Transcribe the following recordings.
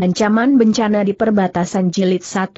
Ancaman bencana di perbatasan jilid 1.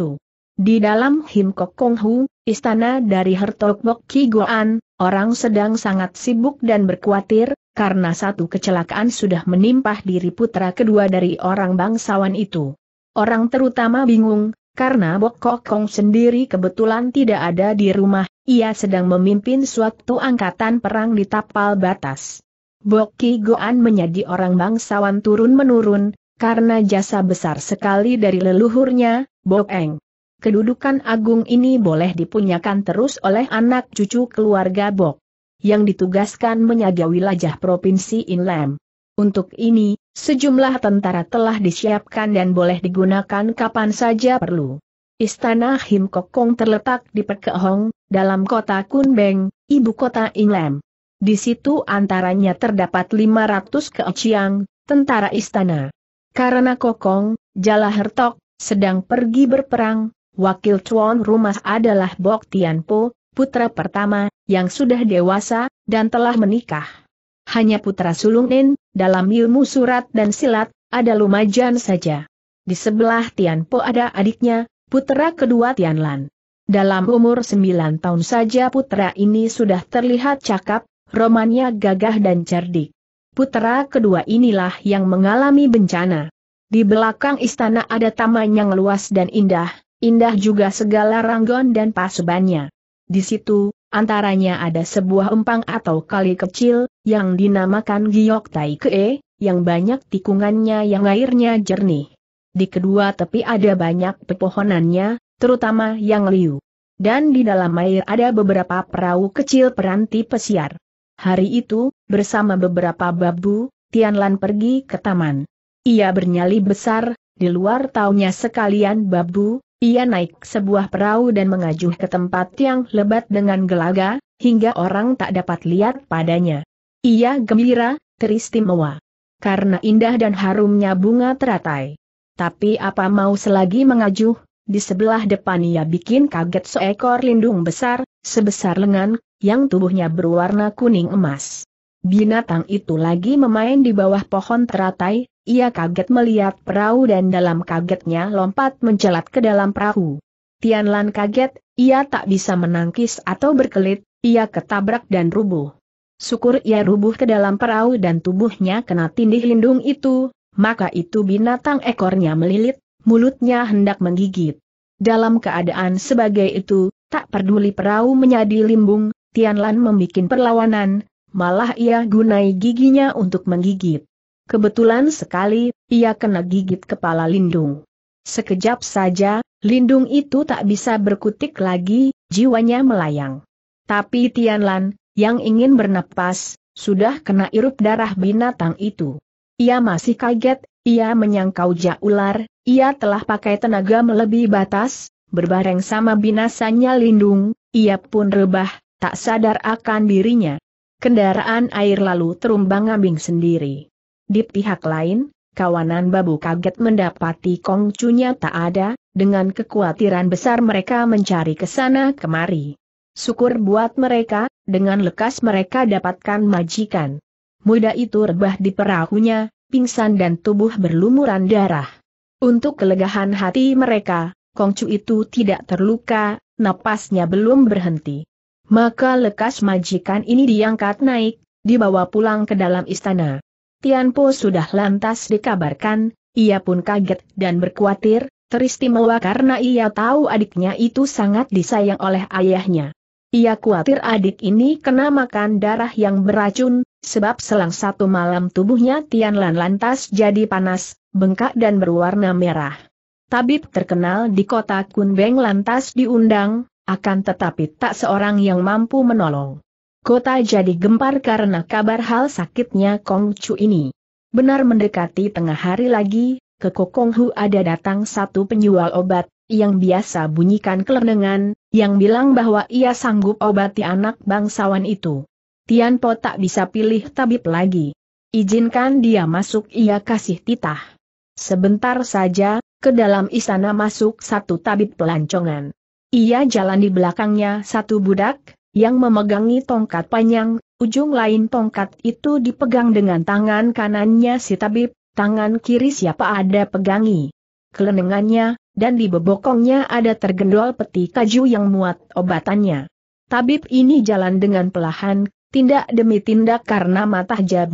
Di dalam Himkok Konghu, istana dari Hertogok Kigoan, orang sedang sangat sibuk dan berkuatir karena satu kecelakaan sudah menimpah diri putra kedua dari orang bangsawan itu. Orang terutama bingung, karena Bok Kok Kong sendiri kebetulan tidak ada di rumah, ia sedang memimpin suatu angkatan perang di tapal batas. Bok Ki Goan menjadi orang bangsawan turun-menurun, karena jasa besar sekali dari leluhurnya, Boeng. Kedudukan agung ini boleh dipunyakan terus oleh anak cucu keluarga Bok, yang ditugaskan menjaga wilayah Provinsi Inlem. Untuk ini, sejumlah tentara telah disiapkan dan boleh digunakan kapan saja perlu. Istana Him Kong terletak di Pekehong, dalam kota Kun Beng, ibu kota Inlem. Di situ antaranya terdapat 500 keociang, tentara istana. Karena Kokong, Jala Hertok, sedang pergi berperang, wakil tuan rumah adalah Bok Tianpo, putra pertama, yang sudah dewasa, dan telah menikah. Hanya putra sulung Nen, dalam ilmu surat dan silat, ada lumajan saja. Di sebelah Tianpo ada adiknya, putra kedua Tianlan. Dalam umur sembilan tahun saja putra ini sudah terlihat cakap, romannya gagah dan cerdik. Putra kedua inilah yang mengalami bencana. Di belakang istana ada taman yang luas dan indah, indah juga segala ranggon dan pasubannya. Di situ, antaranya ada sebuah empang atau kali kecil, yang dinamakan Giyok Tai Kee, yang banyak tikungannya yang airnya jernih. Di kedua tepi ada banyak pepohonannya, terutama yang liu. Dan di dalam air ada beberapa perahu kecil peranti pesiar. Hari itu, bersama beberapa babu, Tianlan pergi ke taman. Ia bernyali besar, di luar taunya sekalian babu, ia naik sebuah perahu dan mengajuh ke tempat yang lebat dengan gelaga, hingga orang tak dapat lihat padanya. Ia gembira, teristimewa. Karena indah dan harumnya bunga teratai. Tapi apa mau selagi mengajuh, di sebelah depan ia bikin kaget seekor lindung besar, sebesar lengan, yang tubuhnya berwarna kuning emas. Binatang itu lagi memain di bawah pohon teratai, ia kaget melihat perahu dan dalam kagetnya lompat mencelat ke dalam perahu. Tianlan kaget, ia tak bisa menangkis atau berkelit, ia ketabrak dan rubuh. Syukur ia rubuh ke dalam perahu dan tubuhnya kena tindih lindung itu, maka itu binatang ekornya melilit, mulutnya hendak menggigit. Dalam keadaan sebagai itu, tak peduli perahu menjadi limbung, Tianlan membuat perlawanan, malah ia gunai giginya untuk menggigit. Kebetulan sekali, ia kena gigit kepala Lindung. Sekejap saja, Lindung itu tak bisa berkutik lagi, jiwanya melayang. Tapi Tianlan, yang ingin bernapas, sudah kena irup darah binatang itu. Ia masih kaget, ia menyangkau ja ular, ia telah pakai tenaga melebihi batas, berbareng sama binasanya Lindung, ia pun rebah, tak sadar akan dirinya. Kendaraan air lalu terumbang ambing sendiri. Di pihak lain, kawanan babu kaget mendapati kongcunya tak ada, dengan kekhawatiran besar mereka mencari ke sana kemari. Syukur buat mereka, dengan lekas mereka dapatkan majikan. Muda itu rebah di perahunya, pingsan dan tubuh berlumuran darah. Untuk kelegahan hati mereka, Kongcu itu tidak terluka, napasnya belum berhenti. Maka lekas majikan ini diangkat naik, dibawa pulang ke dalam istana. Tianpo sudah lantas dikabarkan, ia pun kaget dan berkuatir, teristimewa karena ia tahu adiknya itu sangat disayang oleh ayahnya. Ia khawatir adik ini kena makan darah yang beracun, sebab selang satu malam tubuhnya Tian Lan lantas jadi panas, bengkak dan berwarna merah. Tabib terkenal di kota Kunbeng lantas diundang, akan tetapi tak seorang yang mampu menolong. Kota jadi gempar karena kabar hal sakitnya Kong Chu ini. Benar mendekati tengah hari lagi, ke Kokonghu ada datang satu penjual obat, yang biasa bunyikan kelenengan, yang bilang bahwa ia sanggup obati anak bangsawan itu. Tian Po tak bisa pilih tabib lagi. Izinkan dia masuk ia kasih titah. Sebentar saja, ke dalam istana masuk satu tabib pelancongan. Ia jalan di belakangnya satu budak, yang memegangi tongkat panjang, ujung lain tongkat itu dipegang dengan tangan kanannya si tabib, tangan kiri siapa ada pegangi. Kelenengannya, dan di bebokongnya ada tergendol peti kaju yang muat obatannya. Tabib ini jalan dengan pelahan, tindak demi tindak karena mata Tian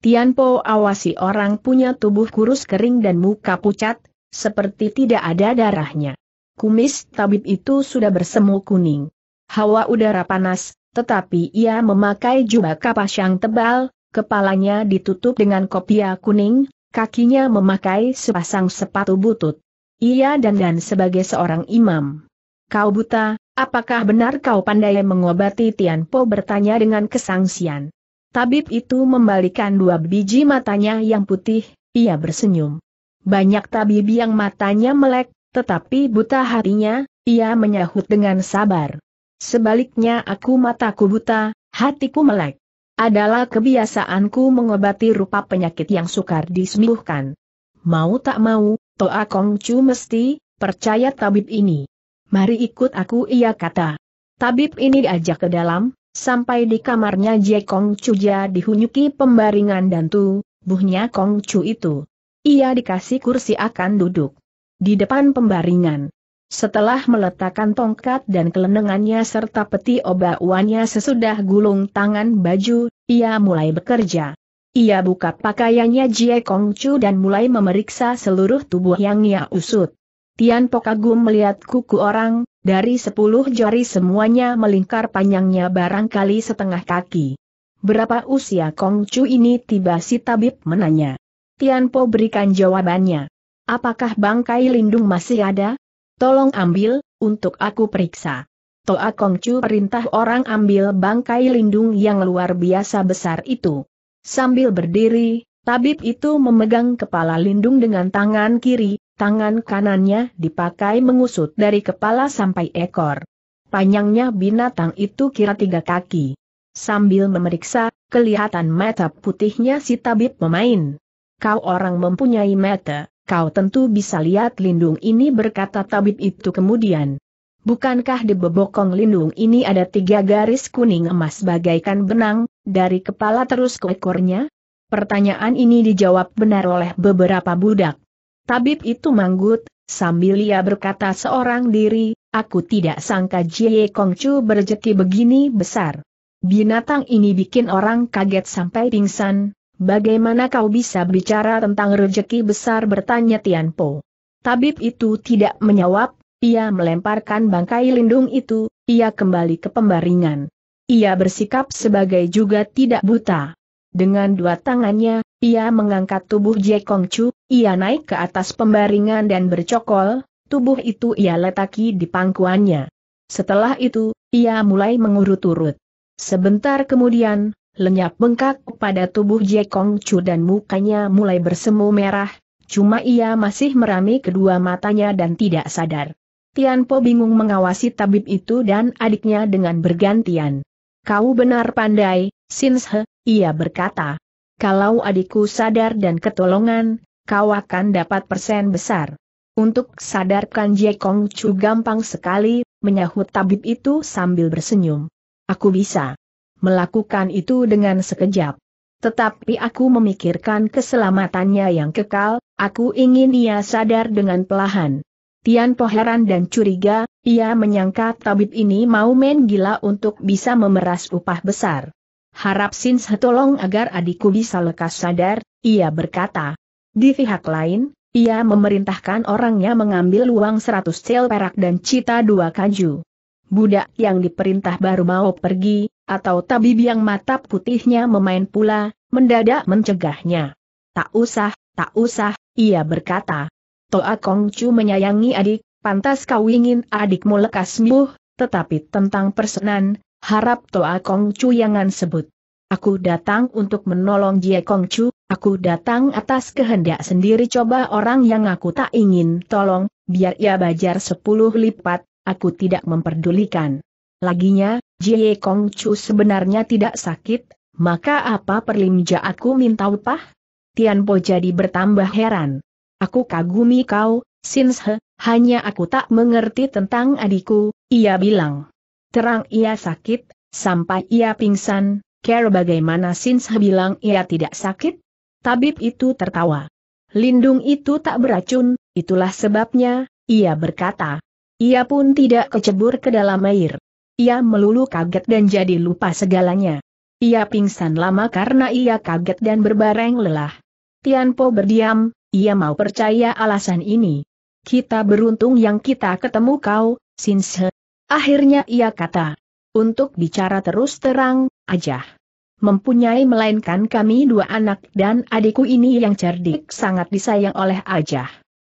Tianpo awasi orang punya tubuh kurus kering dan muka pucat, seperti tidak ada darahnya. Kumis tabib itu sudah bersemu kuning. Hawa udara panas, tetapi ia memakai jubah kapas yang tebal, kepalanya ditutup dengan kopiah kuning, kakinya memakai sepasang sepatu butut. Ia dandan sebagai seorang imam. Kau buta, apakah benar kau pandai mengobati Tian Po? bertanya dengan kesangsian. Tabib itu membalikan dua biji matanya yang putih, ia bersenyum. Banyak tabib yang matanya melek, tetapi buta hatinya, ia menyahut dengan sabar. Sebaliknya aku mataku buta, hatiku melek. Adalah kebiasaanku mengobati rupa penyakit yang sukar disembuhkan. Mau tak mau, Toa Kong Chu mesti, percaya tabib ini. Mari ikut aku ia kata. Tabib ini diajak ke dalam, Sampai di kamarnya Jie Kong Cuja dihunyuki pembaringan dan tubuhnya Kong Chu itu. Ia dikasih kursi akan duduk di depan pembaringan. Setelah meletakkan tongkat dan kelenengannya serta peti obat sesudah gulung tangan baju, ia mulai bekerja. Ia buka pakaiannya Jie Kongcu dan mulai memeriksa seluruh tubuh yang ia usut. Tian Pokagum melihat kuku orang, dari sepuluh jari semuanya melingkar panjangnya barangkali setengah kaki. Berapa usia Kongcu ini tiba si tabib menanya. Tian Po berikan jawabannya. Apakah bangkai lindung masih ada? Tolong ambil, untuk aku periksa. Toa Kongcu perintah orang ambil bangkai lindung yang luar biasa besar itu. Sambil berdiri, tabib itu memegang kepala lindung dengan tangan kiri, tangan kanannya dipakai mengusut dari kepala sampai ekor. Panjangnya binatang itu kira tiga kaki. Sambil memeriksa, kelihatan mata putihnya si tabib memain. Kau orang mempunyai mata Kau tentu bisa lihat lindung ini berkata tabib itu kemudian. Bukankah di bebokong lindung ini ada tiga garis kuning emas bagaikan benang, dari kepala terus ke ekornya? Pertanyaan ini dijawab benar oleh beberapa budak. Tabib itu manggut, sambil ia berkata seorang diri, aku tidak sangka Jie Kongcu berjeki begini besar. Binatang ini bikin orang kaget sampai pingsan, Bagaimana kau bisa bicara tentang rejeki besar bertanya Tianpo? Tabib itu tidak menjawab, ia melemparkan bangkai lindung itu, ia kembali ke pembaringan. Ia bersikap sebagai juga tidak buta. Dengan dua tangannya, ia mengangkat tubuh Jie Chu, ia naik ke atas pembaringan dan bercokol, tubuh itu ia letaki di pangkuannya. Setelah itu, ia mulai mengurut-urut. Sebentar kemudian, lenyap bengkak pada tubuh Jie Kong Chu dan mukanya mulai bersemu merah, cuma ia masih merami kedua matanya dan tidak sadar. Tian Po bingung mengawasi tabib itu dan adiknya dengan bergantian. Kau benar pandai, Sinshe, He, ia berkata. Kalau adikku sadar dan ketolongan, kau akan dapat persen besar. Untuk sadarkan Jie Kong Chu gampang sekali, menyahut tabib itu sambil bersenyum. Aku bisa melakukan itu dengan sekejap. Tetapi aku memikirkan keselamatannya yang kekal, aku ingin ia sadar dengan pelahan. Tian Po heran dan curiga, ia menyangka tabib ini mau main gila untuk bisa memeras upah besar. Harap Sin tolong agar adikku bisa lekas sadar, ia berkata. Di pihak lain, ia memerintahkan orangnya mengambil uang seratus sel perak dan cita dua kaju. Budak yang diperintah baru mau pergi, atau tabib yang mata putihnya memain pula, mendadak mencegahnya. Tak usah, tak usah, ia berkata. Toa Kongcu menyayangi adik, pantas kau ingin adikmu lekas sembuh, tetapi tentang persenan, harap Toa Kongcu jangan sebut. Aku datang untuk menolong Jie Kongcu, aku datang atas kehendak sendiri coba orang yang aku tak ingin tolong, biar ia bajar sepuluh lipat, aku tidak memperdulikan. Laginya, Jie Kong Chu sebenarnya tidak sakit, maka apa perlimja aku minta upah? Tianpo jadi bertambah heran. Aku kagumi kau, Sinshe, hanya aku tak mengerti tentang adikku, ia bilang. Terang ia sakit, sampai ia pingsan, care bagaimana Sinshe bilang ia tidak sakit? Tabib itu tertawa. Lindung itu tak beracun, itulah sebabnya, ia berkata. Ia pun tidak kecebur ke dalam air. Ia melulu kaget dan jadi lupa segalanya. Ia pingsan lama karena ia kaget dan berbareng lelah. Tianpo berdiam, ia mau percaya alasan ini. Kita beruntung yang kita ketemu kau, Sinse. Akhirnya ia kata. Untuk bicara terus terang, aja. Mempunyai melainkan kami dua anak dan adikku ini yang cerdik sangat disayang oleh Ajah.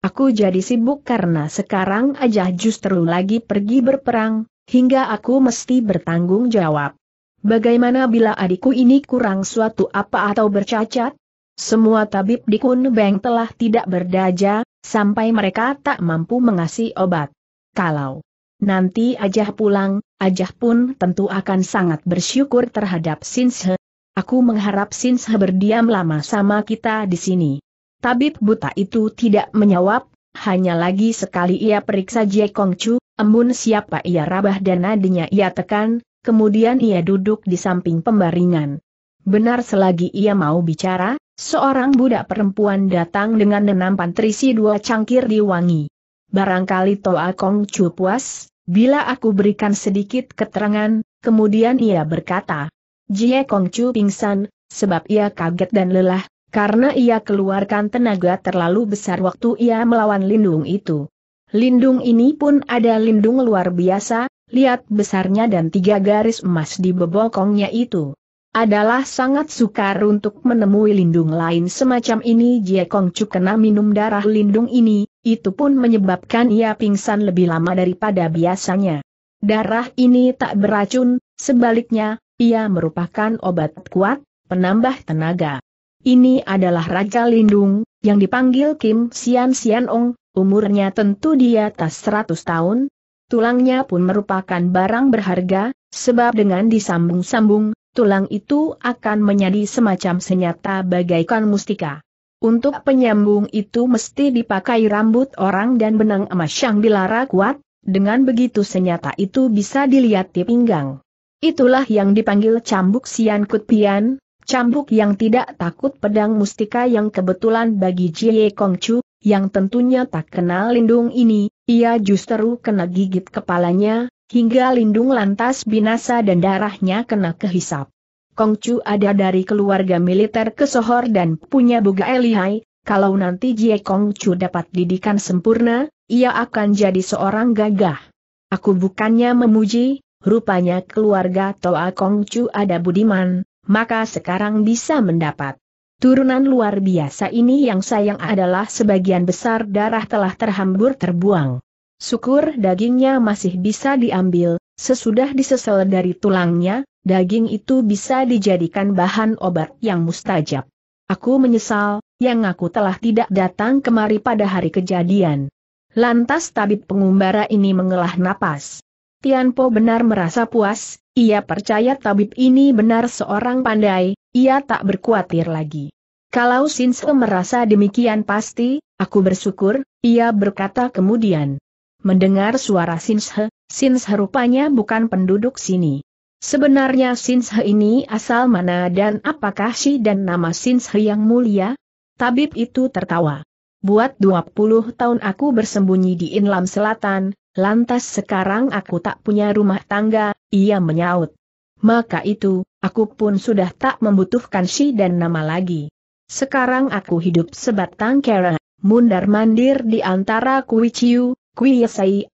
Aku jadi sibuk karena sekarang Ajah justru lagi pergi berperang, hingga aku mesti bertanggung jawab. Bagaimana bila adikku ini kurang suatu apa atau bercacat? Semua tabib di Kunbeng telah tidak berdaja, sampai mereka tak mampu mengasih obat. Kalau nanti Ajah pulang, Ajah pun tentu akan sangat bersyukur terhadap Sinshe. Aku mengharap Sinshe berdiam lama sama kita di sini. Tabib buta itu tidak menjawab, hanya lagi sekali ia periksa Jekong Chu, Embun siapa ia rabah dan nadinya ia tekan, kemudian ia duduk di samping pembaringan. Benar selagi ia mau bicara, seorang budak perempuan datang dengan nenampan terisi dua cangkir diwangi. Barangkali Toa Kong Chu puas, bila aku berikan sedikit keterangan, kemudian ia berkata, Jie Kong Chu pingsan, sebab ia kaget dan lelah, karena ia keluarkan tenaga terlalu besar waktu ia melawan lindung itu. Lindung ini pun ada lindung luar biasa, lihat besarnya dan tiga garis emas di bebokongnya itu. Adalah sangat sukar untuk menemui lindung lain semacam ini Jie Kong Chu kena minum darah lindung ini, itu pun menyebabkan ia pingsan lebih lama daripada biasanya. Darah ini tak beracun, sebaliknya, ia merupakan obat kuat, penambah tenaga. Ini adalah Raja Lindung, yang dipanggil Kim Sian Sian Ong, Umurnya tentu di atas 100 tahun, tulangnya pun merupakan barang berharga, sebab dengan disambung-sambung, tulang itu akan menjadi semacam senyata bagaikan mustika. Untuk penyambung itu mesti dipakai rambut orang dan benang emas yang dilara kuat, dengan begitu senyata itu bisa dilihat di pinggang. Itulah yang dipanggil cambuk sian kutpian, cambuk yang tidak takut pedang mustika yang kebetulan bagi Jie Kongcu, yang tentunya tak kenal lindung ini, ia justru kena gigit kepalanya, hingga lindung lantas binasa dan darahnya kena kehisap. Kongcu ada dari keluarga militer kesohor dan punya bunga elihai, kalau nanti Jie Kongcu dapat didikan sempurna, ia akan jadi seorang gagah. Aku bukannya memuji, rupanya keluarga Toa Kongcu ada budiman, maka sekarang bisa mendapat Turunan luar biasa ini yang sayang adalah sebagian besar darah telah terhambur terbuang. Syukur dagingnya masih bisa diambil, sesudah disesel dari tulangnya, daging itu bisa dijadikan bahan obat yang mustajab. Aku menyesal, yang aku telah tidak datang kemari pada hari kejadian. Lantas tabib pengumbara ini mengelah napas. Tianpo benar merasa puas, ia percaya tabib ini benar seorang pandai, ia tak berkuatir lagi. Kalau Sinse merasa demikian pasti, aku bersyukur, ia berkata kemudian. Mendengar suara Sinse, Sinse rupanya bukan penduduk sini. Sebenarnya Sinse ini asal mana dan apakah si dan nama Sinse yang mulia? Tabib itu tertawa. Buat 20 tahun aku bersembunyi di Inlam Selatan, lantas sekarang aku tak punya rumah tangga, ia menyaut maka itu, aku pun sudah tak membutuhkan si dan nama lagi. Sekarang aku hidup sebatang kera, mundar-mandir di antara Kui Chiu, Kui Yesai,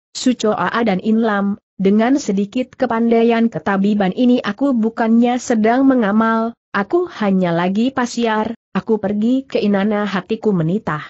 Aa dan Inlam, dengan sedikit kepandaian ketabiban ini aku bukannya sedang mengamal, aku hanya lagi pasiar, aku pergi ke inana hatiku menitah.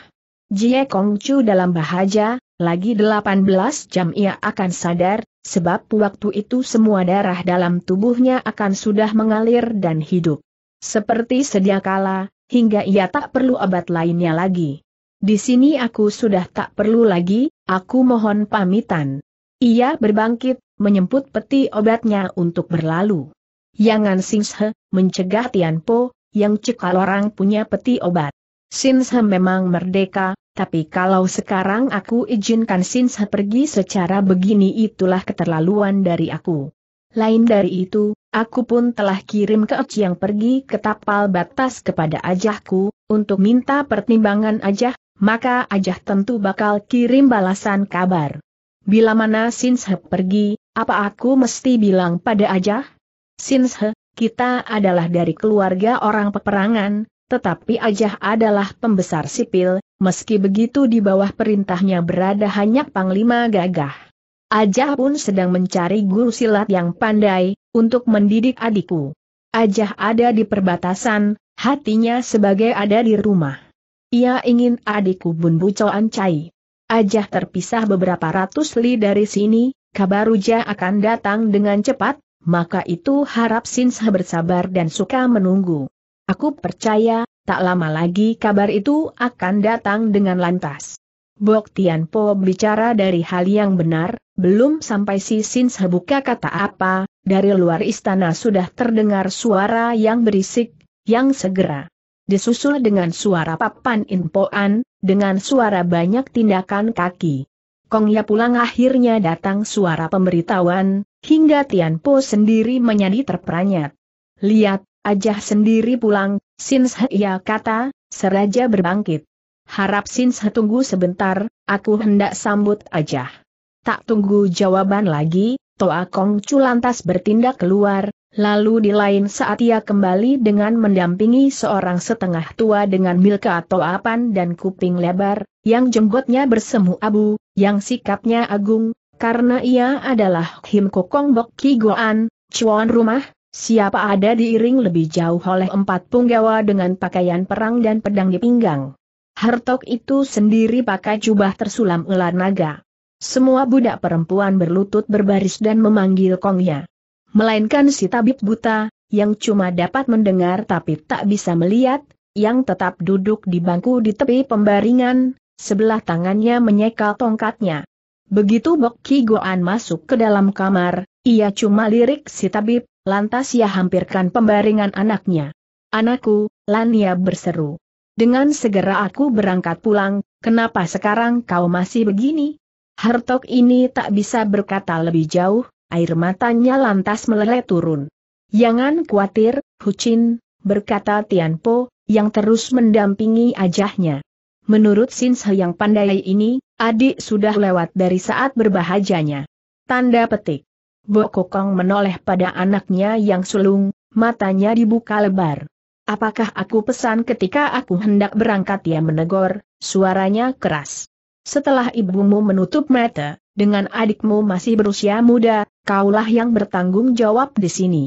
Jie Kong Chu dalam bahaja. Lagi 18 jam ia akan sadar, sebab waktu itu semua darah dalam tubuhnya akan sudah mengalir dan hidup. Seperti sedia kala, hingga ia tak perlu obat lainnya lagi. Di sini aku sudah tak perlu lagi, aku mohon pamitan. Ia berbangkit, menyemput peti obatnya untuk berlalu. Yangan Singshe, mencegah Tianpo, yang cekal orang punya peti obat. Singhe memang merdeka, tapi kalau sekarang aku izinkan Sinsa pergi secara begini itulah keterlaluan dari aku. Lain dari itu, aku pun telah kirim ke Oci yang pergi ke tapal batas kepada ajahku, untuk minta pertimbangan ajah, maka ajah tentu bakal kirim balasan kabar. Bila mana Sinshe pergi, apa aku mesti bilang pada ajah? Sinshe, kita adalah dari keluarga orang peperangan, tetapi Ajah adalah pembesar sipil, meski begitu di bawah perintahnya berada hanya Panglima Gagah. Ajah pun sedang mencari guru silat yang pandai, untuk mendidik adikku. Ajah ada di perbatasan, hatinya sebagai ada di rumah. Ia ingin adikku Bun Bucoan Cai. Ajah terpisah beberapa ratus li dari sini, kabar uja akan datang dengan cepat, maka itu harap Sinsa bersabar dan suka menunggu. Aku percaya, tak lama lagi kabar itu akan datang dengan lantas. Bok Tian Po bicara dari hal yang benar, belum sampai si Sin sebuka kata apa, dari luar istana sudah terdengar suara yang berisik, yang segera. Disusul dengan suara papan impuan, dengan suara banyak tindakan kaki. Kong Ya pulang akhirnya datang suara pemberitahuan, hingga Tian Po sendiri menjadi terperanjat. Lihat, Aja sendiri pulang, Sin ia kata, seraja berbangkit. Harap Sin tunggu sebentar, aku hendak sambut Aja. Tak tunggu jawaban lagi, Toa Kong Chu lantas bertindak keluar, lalu di lain saat ia kembali dengan mendampingi seorang setengah tua dengan milka atau apan dan kuping lebar, yang jenggotnya bersemu abu, yang sikapnya agung, karena ia adalah Him Kokong Bok Ki Goan, cuan rumah, Siapa ada diiring lebih jauh oleh empat punggawa dengan pakaian perang dan pedang di pinggang. Hartok itu sendiri pakai jubah tersulam ular naga. Semua budak perempuan berlutut berbaris dan memanggil kongnya. Melainkan si tabib buta, yang cuma dapat mendengar tapi tak bisa melihat, yang tetap duduk di bangku di tepi pembaringan, sebelah tangannya menyekal tongkatnya. Begitu Bok Ki masuk ke dalam kamar, ia cuma lirik si tabib, lantas ia hampirkan pembaringan anaknya. Anakku, Lania berseru. Dengan segera aku berangkat pulang, kenapa sekarang kau masih begini? Hartok ini tak bisa berkata lebih jauh, air matanya lantas meleleh turun. Jangan khawatir, Hucin, berkata Tianpo, yang terus mendampingi ajahnya. Menurut Sinse yang pandai ini, adik sudah lewat dari saat berbahajanya. Tanda petik. Bokokong menoleh pada anaknya yang sulung, matanya dibuka lebar. Apakah aku pesan ketika aku hendak berangkat ya menegur, suaranya keras. Setelah ibumu menutup mata, dengan adikmu masih berusia muda, kaulah yang bertanggung jawab di sini.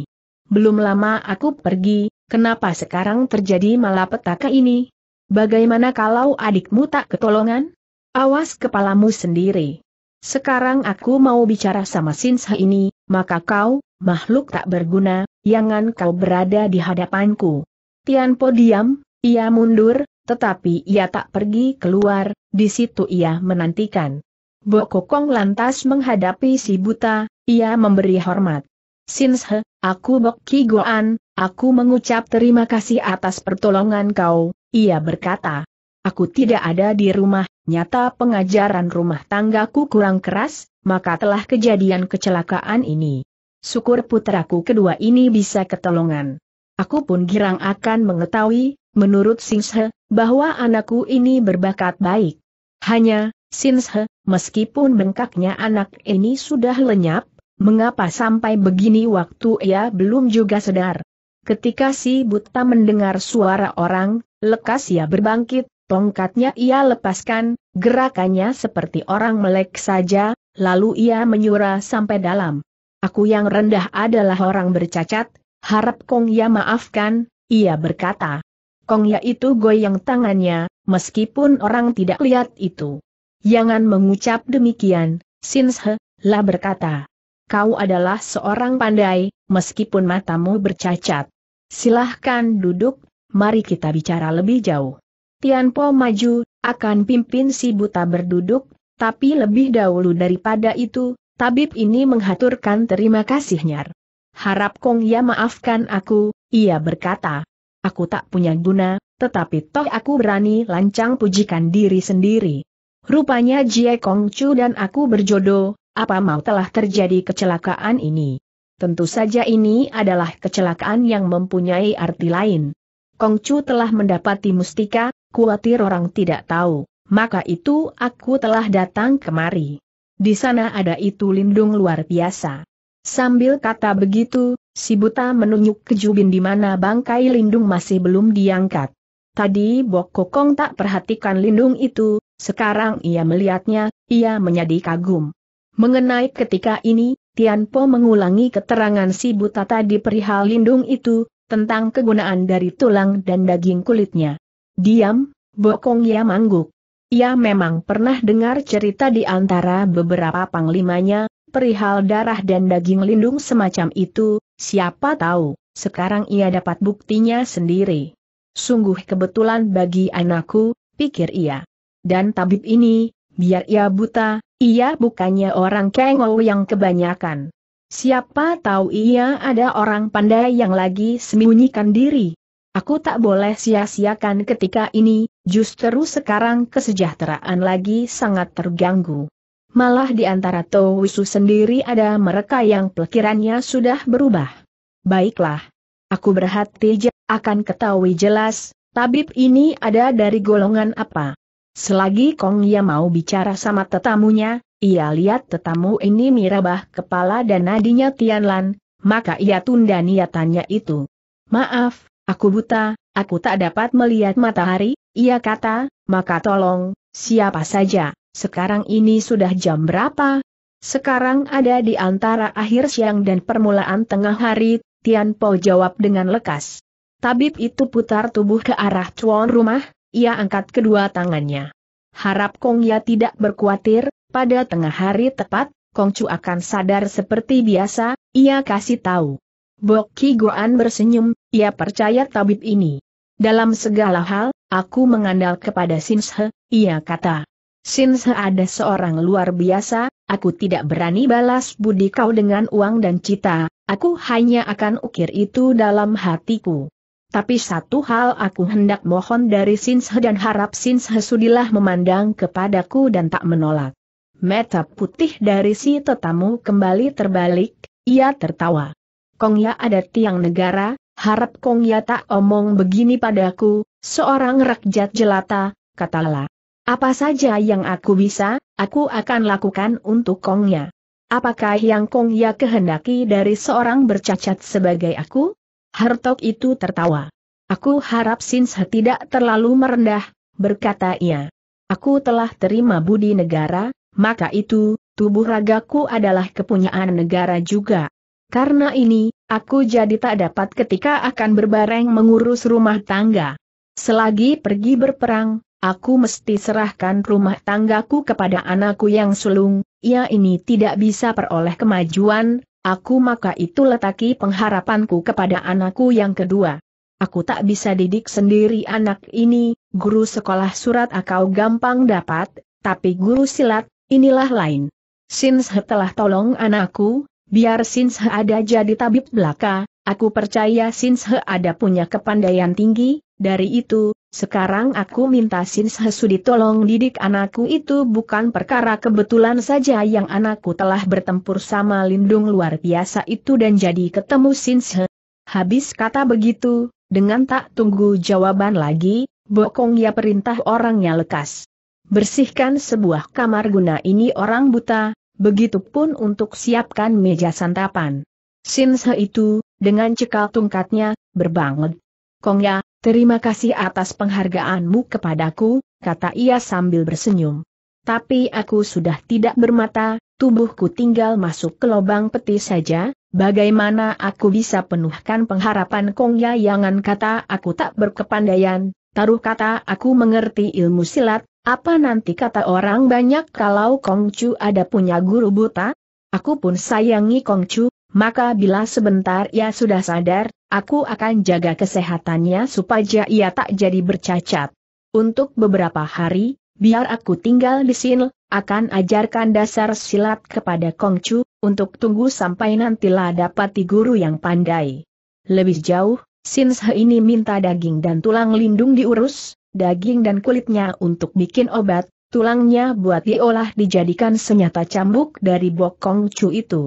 Belum lama aku pergi, kenapa sekarang terjadi malapetaka ini? Bagaimana kalau adikmu tak ketolongan? Awas kepalamu sendiri. Sekarang aku mau bicara sama Sinsha ini, maka kau, makhluk tak berguna, jangan kau berada di hadapanku. Tianpo diam, ia mundur, tetapi ia tak pergi keluar, di situ ia menantikan. Bokokong lantas menghadapi si buta, ia memberi hormat. Sinshe, aku Bok Kigoan, aku mengucap terima kasih atas pertolongan kau, ia berkata. Aku tidak ada di rumah, nyata pengajaran rumah tanggaku kurang keras, maka telah kejadian kecelakaan ini. Syukur putraku kedua ini bisa ketolongan. Aku pun girang akan mengetahui, menurut Singshe, bahwa anakku ini berbakat baik. Hanya, Singshe, meskipun bengkaknya anak ini sudah lenyap, mengapa sampai begini waktu ia belum juga sadar? Ketika si buta mendengar suara orang, lekas ia berbangkit, Tongkatnya ia lepaskan, gerakannya seperti orang melek saja, lalu ia menyura sampai dalam. Aku yang rendah adalah orang bercacat, harap Kong Ya maafkan, ia berkata. Kong Ya itu goyang tangannya, meskipun orang tidak lihat itu. Jangan mengucap demikian, Sinshe, lah berkata. Kau adalah seorang pandai, meskipun matamu bercacat. Silahkan duduk, mari kita bicara lebih jauh. Tianpo maju, akan pimpin si buta berduduk, tapi lebih dahulu daripada itu, tabib ini menghaturkan terima kasih Nyar. Harap Kong Ya maafkan aku, ia berkata. Aku tak punya guna, tetapi toh aku berani lancang pujikan diri sendiri. Rupanya Jie Kong Chu dan aku berjodoh, apa mau telah terjadi kecelakaan ini. Tentu saja ini adalah kecelakaan yang mempunyai arti lain. Kongcu telah mendapati mustika, kuatir orang tidak tahu, maka itu aku telah datang kemari. Di sana ada itu lindung luar biasa. Sambil kata begitu, si buta menunjuk ke jubin di mana bangkai lindung masih belum diangkat. Tadi Bok Kokong tak perhatikan lindung itu, sekarang ia melihatnya, ia menjadi kagum. Mengenai ketika ini, Tian Po mengulangi keterangan si buta tadi perihal lindung itu, tentang kegunaan dari tulang dan daging kulitnya. Diam, Bokong ia mangguk. Ia memang pernah dengar cerita di antara beberapa panglimanya, perihal darah dan daging lindung semacam itu, siapa tahu, sekarang ia dapat buktinya sendiri. Sungguh kebetulan bagi anakku, pikir ia. Dan tabib ini, biar ia buta, ia bukannya orang kengau yang kebanyakan. Siapa tahu ia ada orang pandai yang lagi sembunyikan diri. Aku tak boleh sia-siakan ketika ini, justru sekarang kesejahteraan lagi sangat terganggu. Malah di antara Towisu sendiri ada mereka yang pelekirannya sudah berubah. Baiklah. Aku berhati akan ketahui jelas, tabib ini ada dari golongan apa. Selagi Kong ia mau bicara sama tetamunya, ia lihat tetamu ini mirabah kepala dan nadinya Tianlan, maka ia tunda niatannya itu. Maaf, Aku buta, aku tak dapat melihat matahari, ia kata, maka tolong, siapa saja, sekarang ini sudah jam berapa? Sekarang ada di antara akhir siang dan permulaan tengah hari, Tian Po jawab dengan lekas. Tabib itu putar tubuh ke arah tuan rumah, ia angkat kedua tangannya. Harap Kong Ya tidak berkhawatir, pada tengah hari tepat, Kong Chu akan sadar seperti biasa, ia kasih tahu. Bok Goan bersenyum, ia percaya tabib ini. Dalam segala hal, aku mengandal kepada Se, ia kata. Se ada seorang luar biasa, aku tidak berani balas budi kau dengan uang dan cita, aku hanya akan ukir itu dalam hatiku. Tapi satu hal aku hendak mohon dari Se dan harap Se sudilah memandang kepadaku dan tak menolak. Mata putih dari si tetamu kembali terbalik, ia tertawa. Kongya ada tiang negara, harap Kongya tak omong begini padaku, seorang rakyat jelata, katalah. Apa saja yang aku bisa, aku akan lakukan untuk Kongya. Apakah yang Kongya kehendaki dari seorang bercacat sebagai aku? Hartok itu tertawa. Aku harap Sinsa tidak terlalu merendah, berkata ia. Aku telah terima budi negara, maka itu, tubuh ragaku adalah kepunyaan negara juga. Karena ini, aku jadi tak dapat ketika akan berbareng mengurus rumah tangga. Selagi pergi berperang, aku mesti serahkan rumah tanggaku kepada anakku yang sulung, ia ya, ini tidak bisa peroleh kemajuan, aku maka itu letaki pengharapanku kepada anakku yang kedua. Aku tak bisa didik sendiri anak ini, guru sekolah surat akau gampang dapat, tapi guru silat, inilah lain. Since telah tolong anakku, Biar Sinshe ada jadi tabib belaka, aku percaya Sinshe ada punya kepandaian tinggi, dari itu, sekarang aku minta Sinshe Sudi tolong didik anakku itu bukan perkara kebetulan saja yang anakku telah bertempur sama lindung luar biasa itu dan jadi ketemu Sinshe. Habis kata begitu, dengan tak tunggu jawaban lagi, Bokong ya perintah orangnya lekas. Bersihkan sebuah kamar guna ini orang buta, Begitupun untuk siapkan meja santapan. Sinse itu, dengan cekal tungkatnya, berbanget. Kongya, terima kasih atas penghargaanmu kepadaku, kata ia sambil bersenyum. Tapi aku sudah tidak bermata, tubuhku tinggal masuk ke lubang peti saja, bagaimana aku bisa penuhkan pengharapan Kongya yangan kata aku tak berkepandaian, taruh kata aku mengerti ilmu silat, apa nanti kata orang banyak kalau Kongcu ada punya guru buta? Aku pun sayangi Kongcu, maka bila sebentar ia sudah sadar, aku akan jaga kesehatannya supaya ia tak jadi bercacat. Untuk beberapa hari, biar aku tinggal di sini, akan ajarkan dasar silat kepada Kongcu, untuk tunggu sampai nantilah dapati guru yang pandai. Lebih jauh, Sinse ini minta daging dan tulang lindung diurus, daging dan kulitnya untuk bikin obat, tulangnya buat diolah dijadikan senyata cambuk dari bokong cu itu.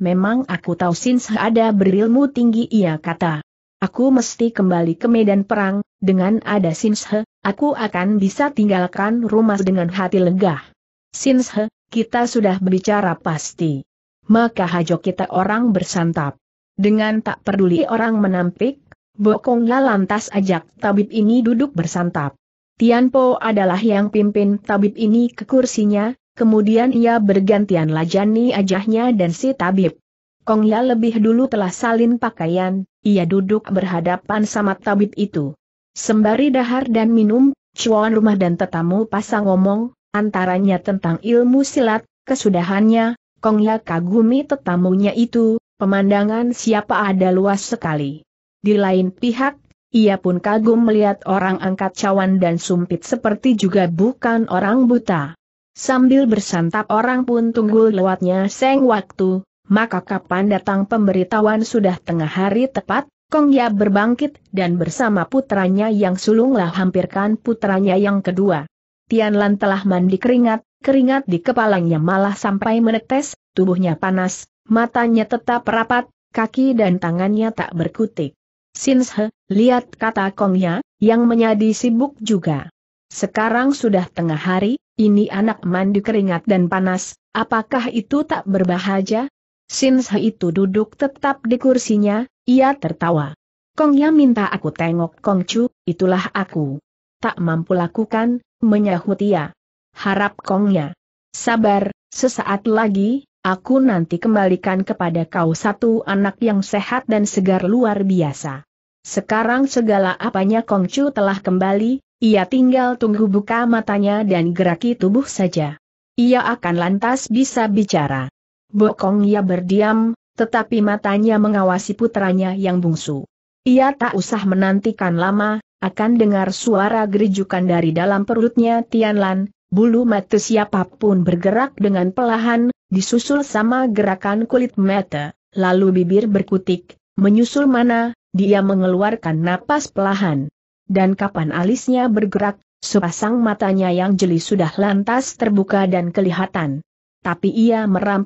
Memang aku tahu Sinse ada berilmu tinggi ia kata. Aku mesti kembali ke medan perang, dengan ada Sinshe, aku akan bisa tinggalkan rumah dengan hati lega. Sinshe, kita sudah berbicara pasti. Maka hajo kita orang bersantap. Dengan tak peduli orang menampik, Bokongnya lantas ajak tabib ini duduk bersantap. Tianpo adalah yang pimpin tabib ini ke kursinya, kemudian ia bergantian lajani ajahnya dan si tabib. Kongya lebih dulu telah salin pakaian, ia duduk berhadapan sama tabib itu. Sembari dahar dan minum, cuan rumah dan tetamu pasang ngomong, antaranya tentang ilmu silat, kesudahannya, Kongya kagumi tetamunya itu, pemandangan siapa ada luas sekali. Di lain pihak, ia pun kagum melihat orang angkat cawan dan sumpit seperti juga bukan orang buta. Sambil bersantap orang pun tunggu lewatnya seng waktu, maka kapan datang pemberitahuan sudah tengah hari tepat, Kong Ya berbangkit dan bersama putranya yang sulunglah hampirkan putranya yang kedua. Tian Lan telah mandi keringat, keringat di kepalanya malah sampai menetes, tubuhnya panas, matanya tetap rapat, kaki dan tangannya tak berkutik. Sinshe, lihat kata Kongnya, yang menyadi sibuk juga. Sekarang sudah tengah hari, ini anak mandi keringat dan panas, apakah itu tak berbahaya? Sinshe itu duduk tetap di kursinya, ia tertawa. Kongnya minta aku tengok Kongcu, itulah aku. Tak mampu lakukan, menyahut ia. Harap Kongnya. Sabar, sesaat lagi, aku nanti kembalikan kepada kau satu anak yang sehat dan segar luar biasa. Sekarang segala apanya Kongcu telah kembali, ia tinggal tunggu buka matanya dan geraki tubuh saja. Ia akan lantas bisa bicara. Bokong ia berdiam, tetapi matanya mengawasi putranya yang bungsu. Ia tak usah menantikan lama, akan dengar suara gerijukan dari dalam perutnya Tianlan, bulu mata siapapun bergerak dengan pelahan, disusul sama gerakan kulit mata, lalu bibir berkutik, menyusul mana, dia mengeluarkan napas pelahan. Dan kapan alisnya bergerak, sepasang matanya yang jeli sudah lantas terbuka dan kelihatan. Tapi ia meram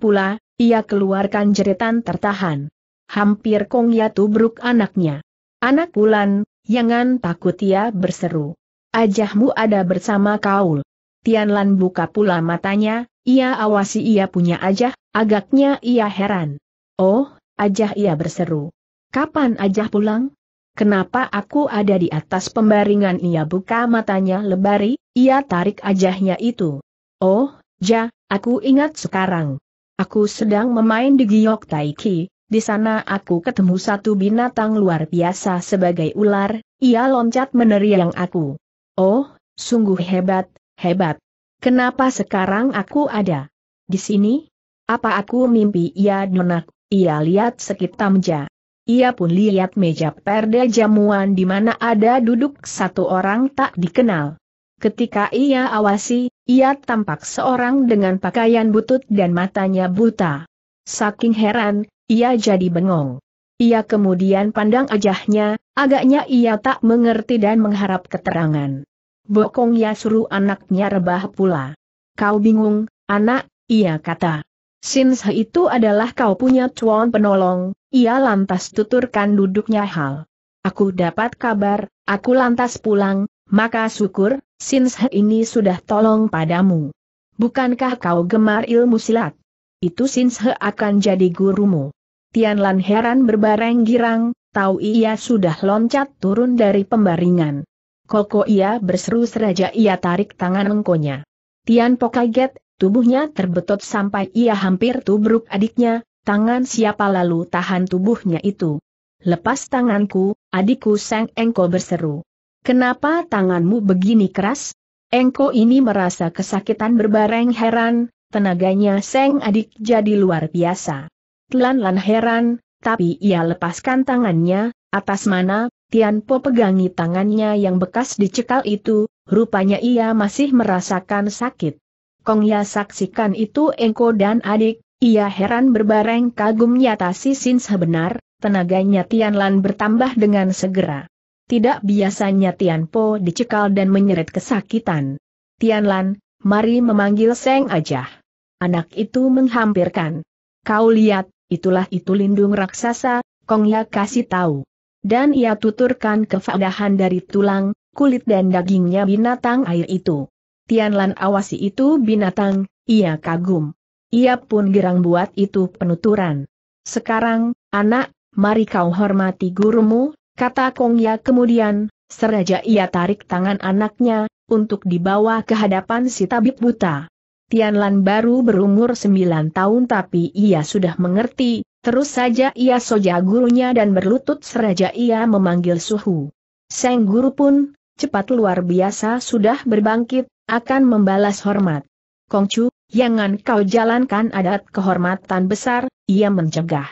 ia keluarkan jeritan tertahan. Hampir Kong Ya tubruk anaknya. Anak Wulan, jangan takut ia berseru. Ajahmu ada bersama Kaul. Tianlan buka pula matanya, ia awasi ia punya ajah, agaknya ia heran. Oh, ajah ia berseru. Kapan aja pulang? Kenapa aku ada di atas pembaringan ia buka matanya lebari, ia tarik ajahnya itu. Oh, ja, aku ingat sekarang. Aku sedang memain di Giok Taiki, di sana aku ketemu satu binatang luar biasa sebagai ular, ia loncat meneriang aku. Oh, sungguh hebat, hebat. Kenapa sekarang aku ada? Di sini? Apa aku mimpi ia ya, donak? Ia lihat sekitar sekitamja. Ia pun lihat meja perda jamuan di mana ada duduk satu orang tak dikenal. Ketika ia awasi, ia tampak seorang dengan pakaian butut dan matanya buta. Saking heran, ia jadi bengong. Ia kemudian pandang ajahnya, agaknya ia tak mengerti dan mengharap keterangan. Bokong ya suruh anaknya rebah pula. Kau bingung, anak, ia kata. Sinsa itu adalah kau punya cuan penolong, ia lantas tuturkan duduknya hal. Aku dapat kabar, aku lantas pulang, maka syukur, Sinsa ini sudah tolong padamu. Bukankah kau gemar ilmu silat? Itu Sinsa akan jadi gurumu. Tian Lan heran berbareng girang, tahu ia sudah loncat turun dari pembaringan. Koko ia berseru seraja ia tarik tangan engkonya. Tian Po kaget, Tubuhnya terbetot sampai ia hampir tubruk adiknya, tangan siapa lalu tahan tubuhnya itu. Lepas tanganku, adikku Sang Engko berseru. Kenapa tanganmu begini keras? Engko ini merasa kesakitan berbareng heran, tenaganya sang adik jadi luar biasa. Telan lan heran, tapi ia lepaskan tangannya, atas mana, Tianpo pegangi tangannya yang bekas dicekal itu, rupanya ia masih merasakan sakit. Kong Ya saksikan itu Engko dan adik, ia heran berbareng kagum nyata si Sinsa benar, tenaganya Tian Lan bertambah dengan segera. Tidak biasanya Tian Po dicekal dan menyeret kesakitan. Tian Lan, mari memanggil Seng aja. Anak itu menghampirkan. Kau lihat, itulah itu lindung raksasa, Kong Ya kasih tahu. Dan ia tuturkan kefadahan dari tulang, kulit dan dagingnya binatang air itu. Tianlan awasi itu binatang, ia kagum. Ia pun girang buat itu penuturan. Sekarang, anak, mari kau hormati gurumu, kata Kongya kemudian, seraja ia tarik tangan anaknya, untuk dibawa ke hadapan si tabib buta. Tianlan baru berumur sembilan tahun tapi ia sudah mengerti, terus saja ia soja gurunya dan berlutut seraja ia memanggil suhu. Seng guru pun, cepat luar biasa sudah berbangkit, akan membalas hormat. Kongcu, jangan kau jalankan adat kehormatan besar, ia mencegah.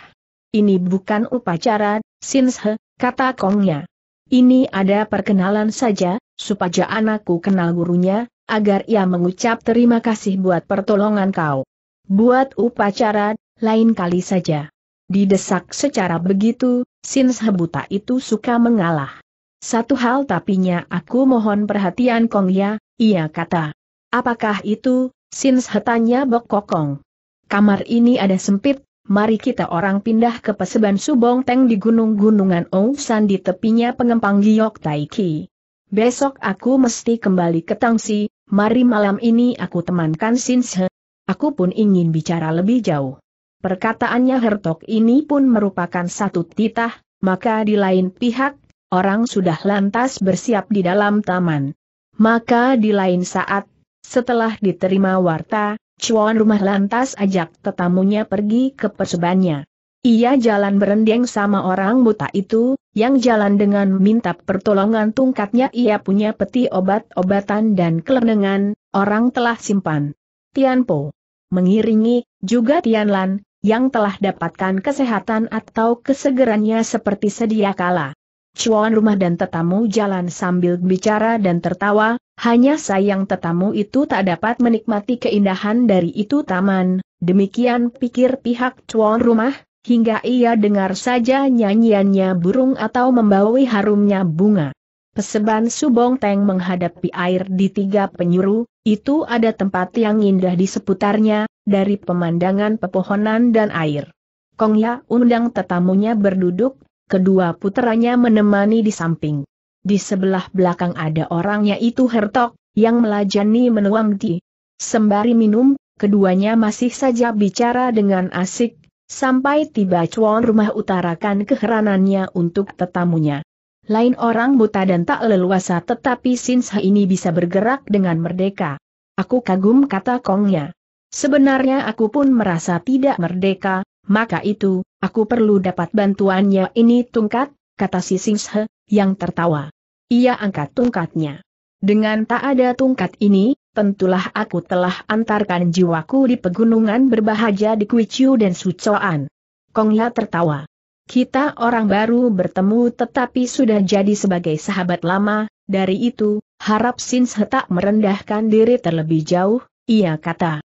Ini bukan upacara, Sinshe, kata Kongnya. Ini ada perkenalan saja, supaya anakku kenal gurunya, agar ia mengucap terima kasih buat pertolongan kau. Buat upacara, lain kali saja. Didesak secara begitu, Sinshe buta itu suka mengalah. Satu hal tapinya aku mohon perhatian Kong Ya, ia kata. Apakah itu, Sins hetanya Bok Kokong. Kamar ini ada sempit, mari kita orang pindah ke peseban Subong Teng di gunung-gunungan Ousan di tepinya pengempang Giok Taiki. Besok aku mesti kembali ke Tangsi, mari malam ini aku temankan Sins He. Aku pun ingin bicara lebih jauh. Perkataannya hertok ini pun merupakan satu titah, maka di lain pihak orang sudah lantas bersiap di dalam taman. Maka di lain saat, setelah diterima warta, cuan rumah lantas ajak tetamunya pergi ke persebannya. Ia jalan berendeng sama orang buta itu, yang jalan dengan minta pertolongan tungkatnya ia punya peti obat-obatan dan kelenengan, orang telah simpan. Tianpo mengiringi, juga Tianlan, yang telah dapatkan kesehatan atau kesegerannya seperti sedia kala cuan rumah dan tetamu jalan sambil bicara dan tertawa, hanya sayang tetamu itu tak dapat menikmati keindahan dari itu taman, demikian pikir pihak cuan rumah, hingga ia dengar saja nyanyiannya burung atau membawi harumnya bunga. Peseban Subong Teng menghadapi air di tiga penyuru, itu ada tempat yang indah di seputarnya, dari pemandangan pepohonan dan air. Kongya undang tetamunya berduduk, kedua puteranya menemani di samping. Di sebelah belakang ada orangnya itu Hertok, yang melajani menuang di. Sembari minum, keduanya masih saja bicara dengan asik, sampai tiba cuan rumah utarakan keheranannya untuk tetamunya. Lain orang buta dan tak leluasa tetapi Sinsa ini bisa bergerak dengan merdeka. Aku kagum kata Kongnya. Sebenarnya aku pun merasa tidak merdeka, maka itu, aku perlu dapat bantuannya ini tungkat, kata si Singshe, yang tertawa. Ia angkat tungkatnya. Dengan tak ada tungkat ini, tentulah aku telah antarkan jiwaku di pegunungan berbahagia di Kuichiu dan Sucoan. Kongya tertawa. Kita orang baru bertemu tetapi sudah jadi sebagai sahabat lama, dari itu, harap Sinshe tak merendahkan diri terlebih jauh, ia kata.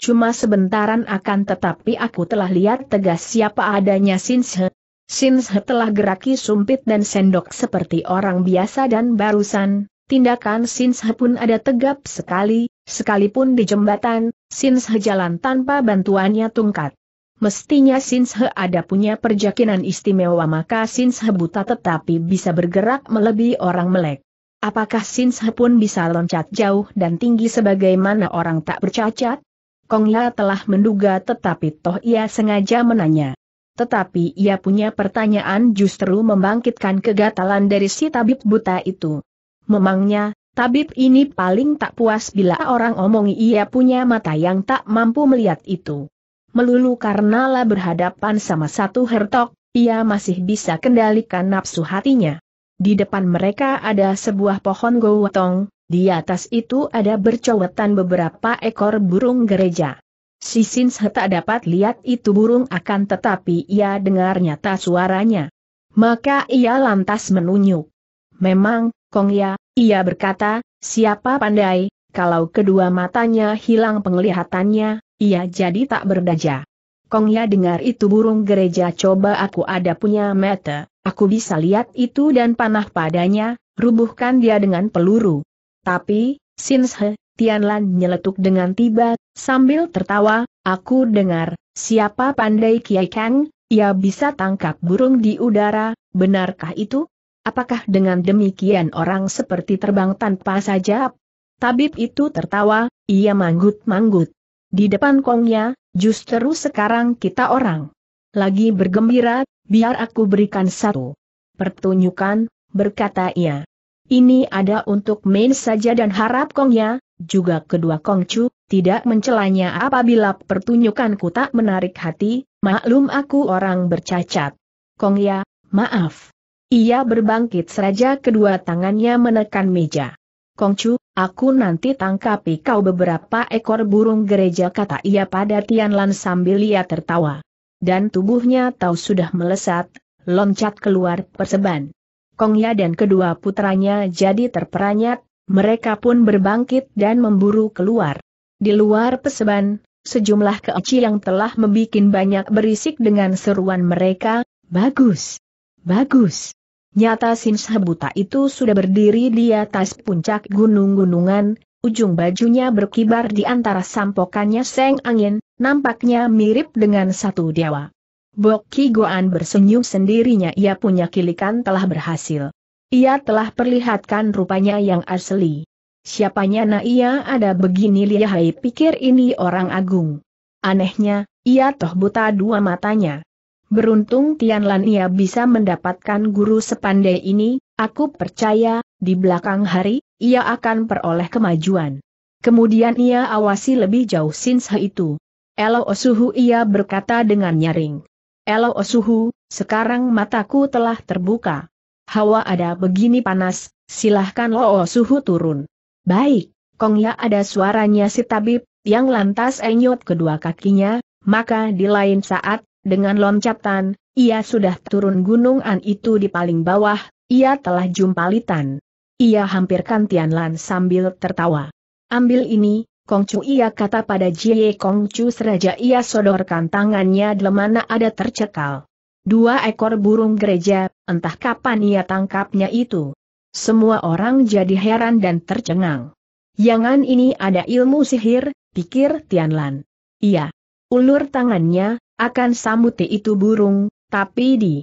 Cuma sebentaran akan tetapi aku telah lihat tegas siapa adanya Sinse. Sinse telah geraki sumpit dan sendok seperti orang biasa dan barusan, tindakan Sinse pun ada tegap sekali, sekalipun di jembatan, Sinse jalan tanpa bantuannya tungkat. Mestinya Sinse ada punya perjakinan istimewa maka Sinse buta tetapi bisa bergerak melebihi orang melek. Apakah Sinse pun bisa loncat jauh dan tinggi sebagaimana orang tak bercacat? Kongla telah menduga tetapi toh ia sengaja menanya. Tetapi ia punya pertanyaan justru membangkitkan kegatalan dari si tabib buta itu. Memangnya, tabib ini paling tak puas bila orang omongi ia punya mata yang tak mampu melihat itu. Melulu karena lah berhadapan sama satu hertok, ia masih bisa kendalikan nafsu hatinya. Di depan mereka ada sebuah pohon gowotong, di atas itu ada bercowetan beberapa ekor burung gereja. Si Sinshe tak dapat lihat itu burung akan tetapi ia dengar nyata suaranya. Maka ia lantas menunjuk. Memang, Kong Ya, ia berkata, siapa pandai, kalau kedua matanya hilang penglihatannya, ia jadi tak berdaja. Kong Ya dengar itu burung gereja coba aku ada punya mata, aku bisa lihat itu dan panah padanya, rubuhkan dia dengan peluru. Tapi, Sinshe, Lan, nyeletuk dengan tiba, sambil tertawa, aku dengar, siapa pandai Kiai Kang, ia bisa tangkap burung di udara, benarkah itu? Apakah dengan demikian orang seperti terbang tanpa sajab? Tabib itu tertawa, ia manggut-manggut. Di depan kongnya, justru sekarang kita orang. Lagi bergembira, biar aku berikan satu. Pertunjukan, berkata ia. Ini ada untuk Main saja dan harap Kongnya, juga kedua Kongcu, tidak mencelanya apabila pertunjukanku tak menarik hati, maklum aku orang bercacat. Kong Ya, maaf. Ia berbangkit seraja kedua tangannya menekan meja. Kongcu, aku nanti tangkapi kau beberapa ekor burung gereja kata ia pada Tianlan sambil ia tertawa. Dan tubuhnya tahu sudah melesat, loncat keluar perseban. Kongya dan kedua putranya jadi terperanyat, mereka pun berbangkit dan memburu keluar. Di luar peseban, sejumlah keoci yang telah membuat banyak berisik dengan seruan mereka, bagus, bagus. Nyata Sin buta itu sudah berdiri di atas puncak gunung-gunungan, ujung bajunya berkibar di antara sampokannya seng angin, nampaknya mirip dengan satu dewa. Bok Goan bersenyum sendirinya ia punya kilikan telah berhasil. Ia telah perlihatkan rupanya yang asli. Siapanya na ia ada begini lihai pikir ini orang agung. Anehnya, ia toh buta dua matanya. Beruntung Tianlan ia bisa mendapatkan guru sepandai ini, aku percaya, di belakang hari, ia akan peroleh kemajuan. Kemudian ia awasi lebih jauh Sinsa itu. Elo Osuhu ia berkata dengan nyaring. Elo Osuhu, sekarang mataku telah terbuka. Hawa ada begini panas, silahkan Lo Osuhu turun. Baik, Kong ya ada suaranya si tabib, yang lantas enyot kedua kakinya, maka di lain saat, dengan loncatan, ia sudah turun gunung gunungan itu di paling bawah, ia telah jumpa Litan. Ia hampirkan Tianlan sambil tertawa. Ambil ini, Kongcu ia kata pada Jie Kongcu seraja ia sodorkan tangannya mana ada tercekal. Dua ekor burung gereja, entah kapan ia tangkapnya itu. Semua orang jadi heran dan tercengang. Yangan ini ada ilmu sihir, pikir Tianlan. Iya. Ulur tangannya, akan samuti itu burung, tapi di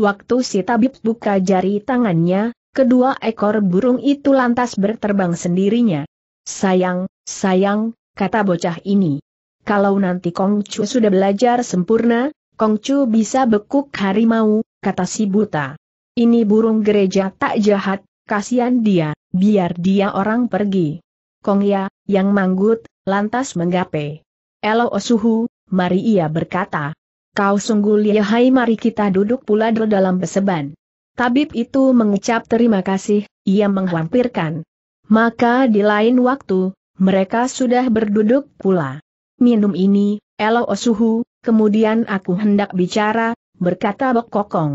waktu si tabib buka jari tangannya, kedua ekor burung itu lantas berterbang sendirinya. Sayang, sayang, kata bocah ini. Kalau nanti Kongcu sudah belajar sempurna, Kongcu bisa bekuk harimau, kata si buta. Ini burung gereja tak jahat, kasihan dia, biar dia orang pergi. Kongya, yang manggut, lantas menggape. Elo Osuhu, mari ia berkata. Kau sungguh lihai mari kita duduk pula dalam beseban. Tabib itu mengucap terima kasih, ia menghampirkan maka di lain waktu, mereka sudah berduduk pula. Minum ini, Elo Osuhu, kemudian aku hendak bicara, berkata Bok Kokong.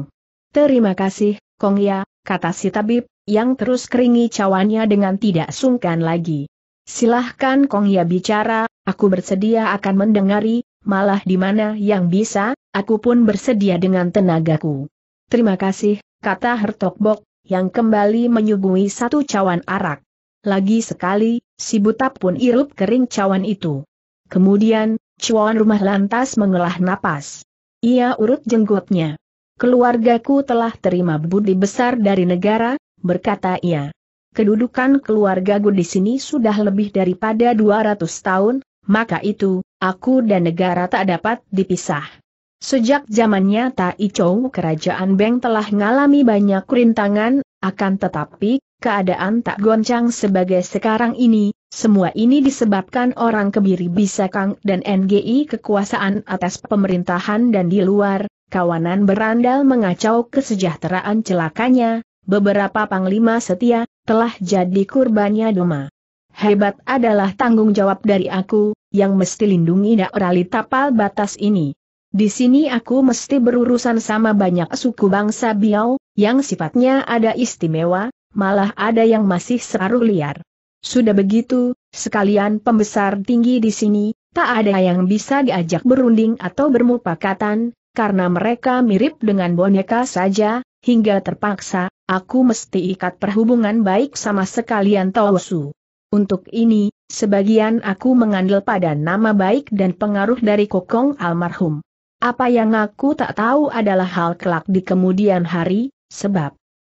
Terima kasih, Kong ya, kata si tabib, yang terus keringi cawannya dengan tidak sungkan lagi. Silahkan Kong ya bicara, aku bersedia akan mendengari, malah di mana yang bisa, aku pun bersedia dengan tenagaku. Terima kasih, kata Hertog Bok, yang kembali menyuguhi satu cawan arak. Lagi sekali, si buta pun irup kering cawan itu. Kemudian, cuan rumah lantas mengelah napas. Ia urut jenggotnya. Keluargaku telah terima budi besar dari negara, berkata ia. Kedudukan keluargaku di sini sudah lebih daripada 200 tahun, maka itu, aku dan negara tak dapat dipisah. Sejak zamannya Tai Chou kerajaan Beng telah mengalami banyak rintangan, akan tetapi, keadaan tak goncang sebagai sekarang ini, semua ini disebabkan orang kebiri bisa Kang dan NGI kekuasaan atas pemerintahan dan di luar, kawanan berandal mengacau kesejahteraan celakanya, beberapa panglima setia, telah jadi kurbannya doma. Hebat adalah tanggung jawab dari aku, yang mesti lindungi daerah tapal batas ini. Di sini aku mesti berurusan sama banyak suku bangsa Biau, yang sifatnya ada istimewa, malah ada yang masih seru liar. Sudah begitu, sekalian pembesar tinggi di sini, tak ada yang bisa diajak berunding atau bermupakatan, karena mereka mirip dengan boneka saja, hingga terpaksa, aku mesti ikat perhubungan baik sama sekalian Tosu. Untuk ini, sebagian aku mengandel pada nama baik dan pengaruh dari kokong almarhum. Apa yang aku tak tahu adalah hal kelak di kemudian hari, sebab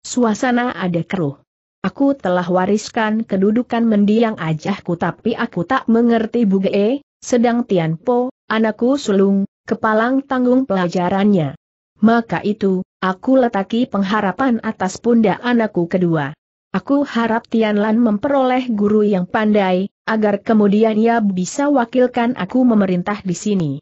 Suasana ada keruh. Aku telah wariskan kedudukan mendiang ajahku tapi aku tak mengerti buge, sedang Tianpo, anakku sulung, kepalang tanggung pelajarannya. Maka itu, aku letaki pengharapan atas pundak anakku kedua. Aku harap Tianlan memperoleh guru yang pandai, agar kemudian ia bisa wakilkan aku memerintah di sini.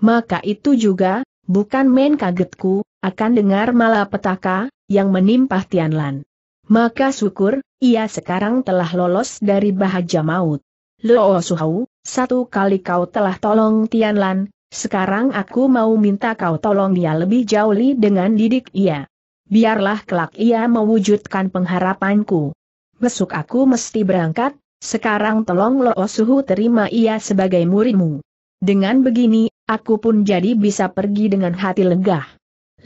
Maka itu juga, bukan main kagetku, akan dengar malapetaka, yang menimpa Tianlan. Maka syukur, ia sekarang telah lolos dari bahaja maut. Luo Suhau, satu kali kau telah tolong Tianlan, sekarang aku mau minta kau tolong dia lebih jauh li dengan didik ia. Biarlah kelak ia mewujudkan pengharapanku. Besok aku mesti berangkat, sekarang tolong Luo Suhu terima ia sebagai muridmu. Dengan begini, aku pun jadi bisa pergi dengan hati lega.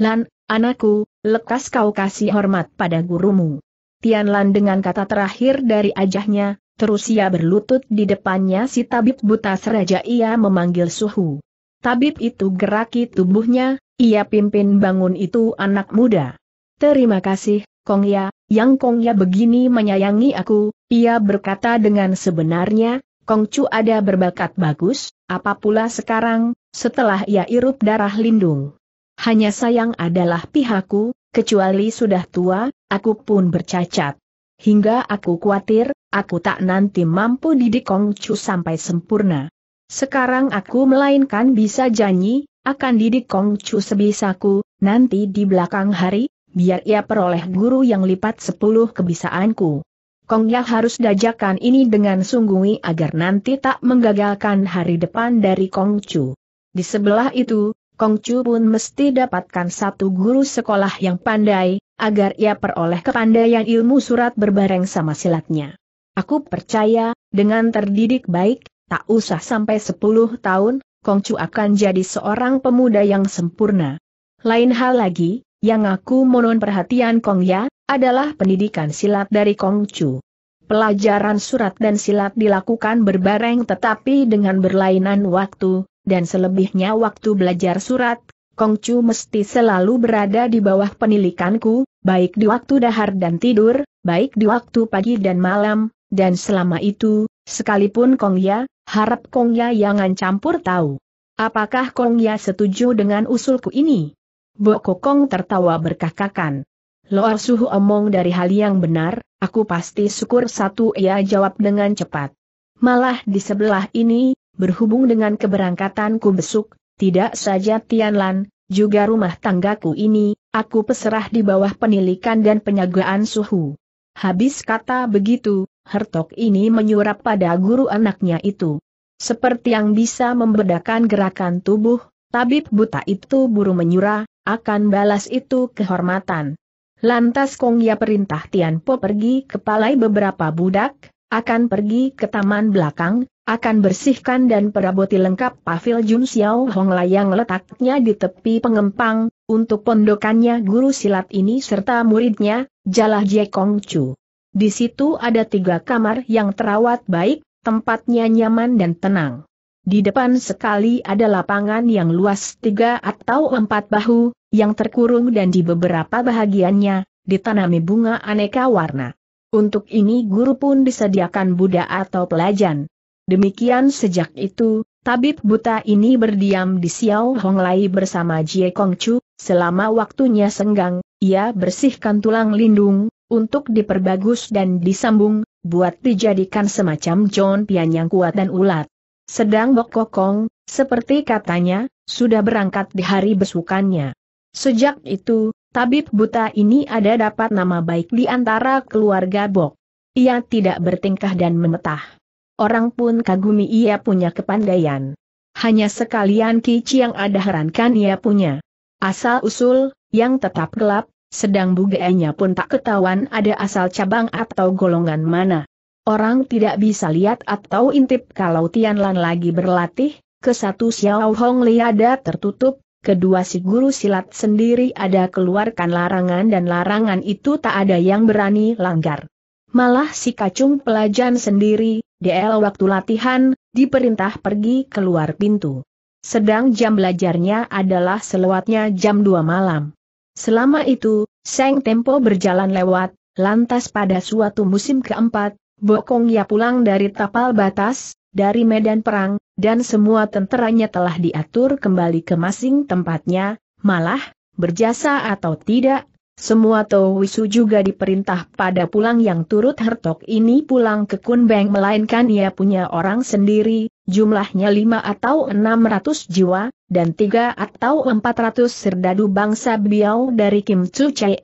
Lan Anakku, lekas kau kasih hormat pada gurumu. Tianlan dengan kata terakhir dari ajahnya, terus ia berlutut di depannya si tabib buta seraja ia memanggil suhu. Tabib itu geraki tubuhnya, ia pimpin bangun itu anak muda. Terima kasih, Kong Ya, yang Kong Ya begini menyayangi aku, ia berkata dengan sebenarnya, Kong Chu ada berbakat bagus, apa pula sekarang, setelah ia irup darah lindung. Hanya sayang adalah pihakku, kecuali sudah tua, aku pun bercacat. Hingga aku khawatir, aku tak nanti mampu didik Kongcu sampai sempurna. Sekarang aku melainkan bisa janji, akan didik Kongcu sebisaku, nanti di belakang hari, biar ia peroleh guru yang lipat sepuluh kebisaanku. Kongnya harus dajakan ini dengan sungguh agar nanti tak menggagalkan hari depan dari Kongcu. Di sebelah itu, Kong Chu pun mesti dapatkan satu guru sekolah yang pandai, agar ia peroleh kepandaian ilmu surat berbareng sama silatnya. Aku percaya, dengan terdidik baik, tak usah sampai 10 tahun, Kong Chu akan jadi seorang pemuda yang sempurna. Lain hal lagi, yang aku monon perhatian Kong Ya, adalah pendidikan silat dari Kong Chu. Pelajaran surat dan silat dilakukan berbareng tetapi dengan berlainan waktu, dan selebihnya waktu belajar surat, Kongcu mesti selalu berada di bawah penilikanku, baik di waktu dahar dan tidur, baik di waktu pagi dan malam, dan selama itu, sekalipun Kongya, harap Kongya jangan campur tahu. Apakah Kongya setuju dengan usulku ini? Bo Kong tertawa berkakakan. Loar suhu omong dari hal yang benar, aku pasti syukur satu ia jawab dengan cepat. Malah di sebelah ini, berhubung dengan keberangkatanku besok, tidak saja Tianlan, juga rumah tanggaku ini, aku peserah di bawah penilikan dan penyagaan suhu. Habis kata begitu, Hertok ini menyurap pada guru anaknya itu. Seperti yang bisa membedakan gerakan tubuh, tabib buta itu buru menyura, akan balas itu kehormatan. Lantas Kong ya perintah Tianpo pergi ke palai beberapa budak, akan pergi ke taman belakang, akan bersihkan dan peraboti lengkap pavil Jun Xiao Hong yang letaknya di tepi pengempang, untuk pondokannya guru silat ini serta muridnya, Jalah Jie Kong Chu. Di situ ada tiga kamar yang terawat baik, tempatnya nyaman dan tenang. Di depan sekali ada lapangan yang luas tiga atau empat bahu, yang terkurung dan di beberapa bahagiannya, ditanami bunga aneka warna. Untuk ini guru pun disediakan budak atau pelajan, Demikian sejak itu, tabib buta ini berdiam di Xiao Honglai bersama Jie Kong Chu. selama waktunya senggang, ia bersihkan tulang lindung, untuk diperbagus dan disambung, buat dijadikan semacam John Pian yang kuat dan ulat. Sedang Bok Kokong, seperti katanya, sudah berangkat di hari besukannya. Sejak itu, tabib buta ini ada dapat nama baik di antara keluarga Bok. Ia tidak bertingkah dan memetah. Orang pun kagumi ia punya kepandaian. Hanya sekalian Ki yang ada herankan ia punya. Asal-usul, yang tetap gelap, sedang bugainya pun tak ketahuan ada asal cabang atau golongan mana. Orang tidak bisa lihat atau intip kalau Tianlan lagi berlatih, ke satu Xiao Hong Liada tertutup, Kedua si guru silat sendiri ada keluarkan larangan dan larangan itu tak ada yang berani langgar. Malah si kacung pelajan sendiri, DL waktu latihan, diperintah pergi keluar pintu. Sedang jam belajarnya adalah selewatnya jam 2 malam. Selama itu, Seng Tempo berjalan lewat, lantas pada suatu musim keempat, Bokong Ya pulang dari tapal batas, dari medan perang, dan semua tenteranya telah diatur kembali ke masing tempatnya, malah, berjasa atau tidak, semua Towisu juga diperintah pada pulang yang turut Hertok ini pulang ke Kunbeng melainkan ia punya orang sendiri, jumlahnya lima atau enam ratus jiwa, dan tiga atau empat ratus serdadu bangsa Biau dari Kim Chu Chee,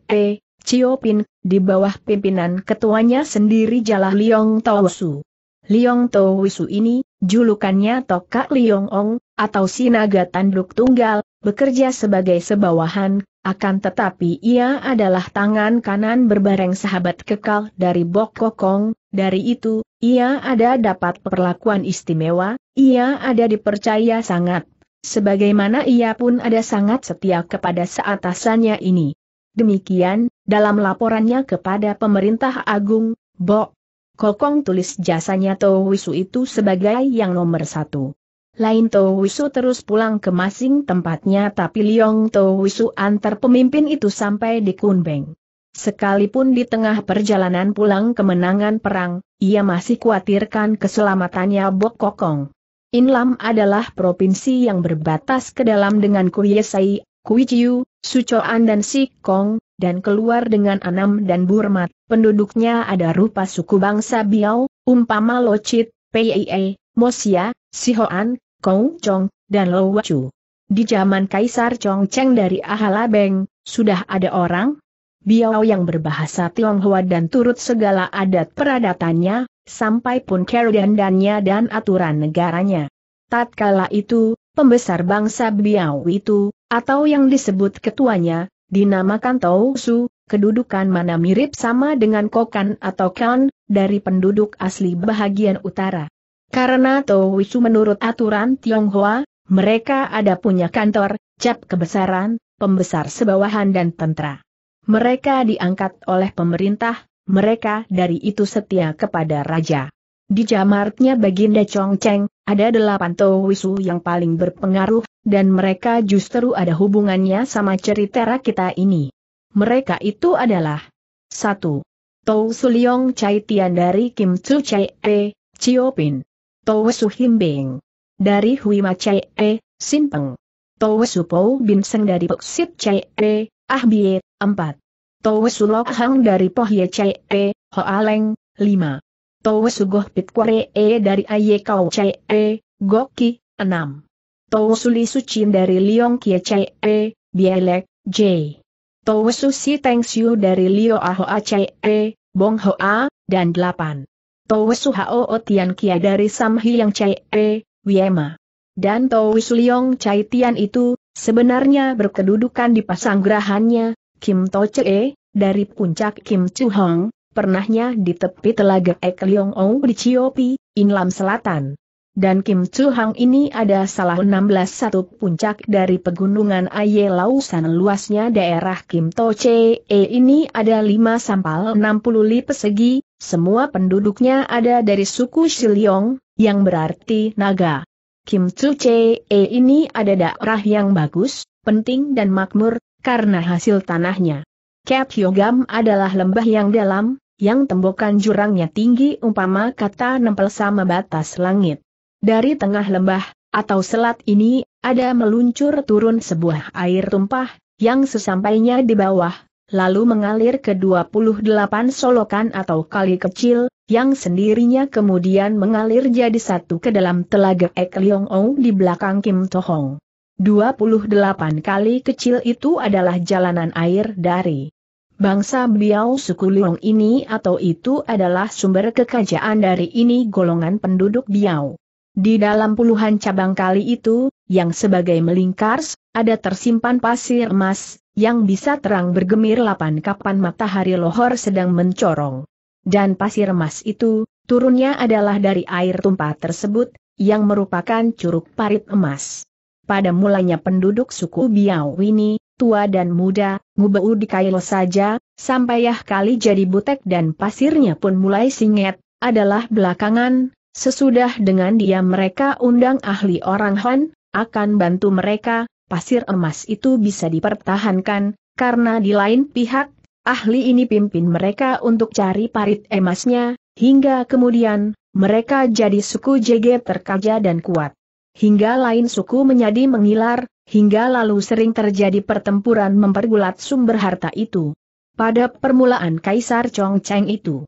Pin, di bawah pimpinan ketuanya sendiri Jalah Liong Towisu. Liong Towisu ini, julukannya Toka Liong Ong, atau Sinaga Tanduk Tunggal, bekerja sebagai sebawahan akan tetapi ia adalah tangan kanan berbareng sahabat kekal dari Bok Kokong, dari itu, ia ada dapat perlakuan istimewa, ia ada dipercaya sangat. Sebagaimana ia pun ada sangat setia kepada seatasannya ini. Demikian, dalam laporannya kepada pemerintah agung, Bok Kokong tulis jasanya Wisu itu sebagai yang nomor satu. Lain to Wisu terus pulang ke masing tempatnya tapi Liong to Wisu antar pemimpin itu sampai di Kunbeng. Sekalipun di tengah perjalanan pulang kemenangan perang, ia masih khawatirkan keselamatannya Bok Kokong. Inlam adalah provinsi yang berbatas ke dalam dengan Kuyesai, Kuijiu, Sucoan dan Sikong, dan keluar dengan Anam dan Burmat. Penduduknya ada rupa suku bangsa Biao, umpama Locit, Peiei, Mosia, Sihoan, Kong Chong, dan Lo Wachu. Di zaman Kaisar Chong Cheng dari Ahalabeng, sudah ada orang, Biao yang berbahasa Tionghoa dan turut segala adat peradatannya, sampai pun kerudandannya dan aturan negaranya. Tatkala itu, pembesar bangsa Biao itu, atau yang disebut ketuanya, dinamakan Tau Su, kedudukan mana mirip sama dengan Kokan atau Kan, dari penduduk asli bahagian utara. Karena Wisu menurut aturan Tionghoa, mereka ada punya kantor, cap kebesaran, pembesar sebawahan dan tentara. Mereka diangkat oleh pemerintah, mereka dari itu setia kepada raja. Di jamartnya Baginda Chongcheng, ada delapan Wisu yang paling berpengaruh, dan mereka justru ada hubungannya sama cerita kita ini. Mereka itu adalah 1. Tou Suliong Chai Tian dari Kim Tzu Chai E, Chiopin. Towesu Himbing. Dari Hui Ma Chai E, Sin Peng. Towesu Pou Bin Seng dari Puk Sip Chai E, Ah Bie, 4. Towesu Lok Hang dari Poh Ye Chai E, ho Leng, 5. Towesu Goh Pit Kware E dari Aye Kau Chai E, Goki, 6. Towesu Li su chin dari Liong Kie Chai E, Bielek, J. Towesu Si Teng Siu dari Lio a Chai E, Bong ho a dan 8. Towe Suhao Tian Kia dari Samhi Yang Chai E, Wiema. Dan Towesulion cai Chai Tian itu, sebenarnya berkedudukan di pasanggrahannya, Kim To E, dari puncak Kim Chu Hong, pernahnya di tepi telaga Ekliong Ou di Chiopi, Inlam Selatan. Dan Kim Chu Hang ini ada salah 16 satu puncak dari pegunungan Aye Lausan luasnya daerah Kim To Che e ini ada 5 sampal 60 li persegi, semua penduduknya ada dari suku Shiliong, yang berarti naga. Kim Chu Che e ini ada daerah yang bagus, penting dan makmur, karena hasil tanahnya. Kep Yogam adalah lembah yang dalam, yang tembokan jurangnya tinggi umpama kata nempel sama batas langit. Dari tengah lembah, atau selat ini, ada meluncur turun sebuah air tumpah, yang sesampainya di bawah, lalu mengalir ke 28 solokan atau kali kecil, yang sendirinya kemudian mengalir jadi satu ke dalam telaga Ek Leong Ong di belakang Kim Tohong. 28 kali kecil itu adalah jalanan air dari bangsa Biao suku Leong ini atau itu adalah sumber kekajaan dari ini golongan penduduk Biao. Di dalam puluhan cabang kali itu, yang sebagai melingkar, ada tersimpan pasir emas, yang bisa terang bergemir lapan kapan matahari lohor sedang mencorong. Dan pasir emas itu, turunnya adalah dari air tumpah tersebut, yang merupakan curug parit emas. Pada mulanya penduduk suku Biau ini, tua dan muda, ngubau di kailo saja, sampai yah kali jadi butek dan pasirnya pun mulai singet, adalah belakangan, Sesudah dengan dia mereka undang ahli orang Han, akan bantu mereka, pasir emas itu bisa dipertahankan, karena di lain pihak, ahli ini pimpin mereka untuk cari parit emasnya, hingga kemudian, mereka jadi suku JG terkaja dan kuat. Hingga lain suku menjadi mengilar, hingga lalu sering terjadi pertempuran mempergulat sumber harta itu. Pada permulaan Kaisar Chong Cheng itu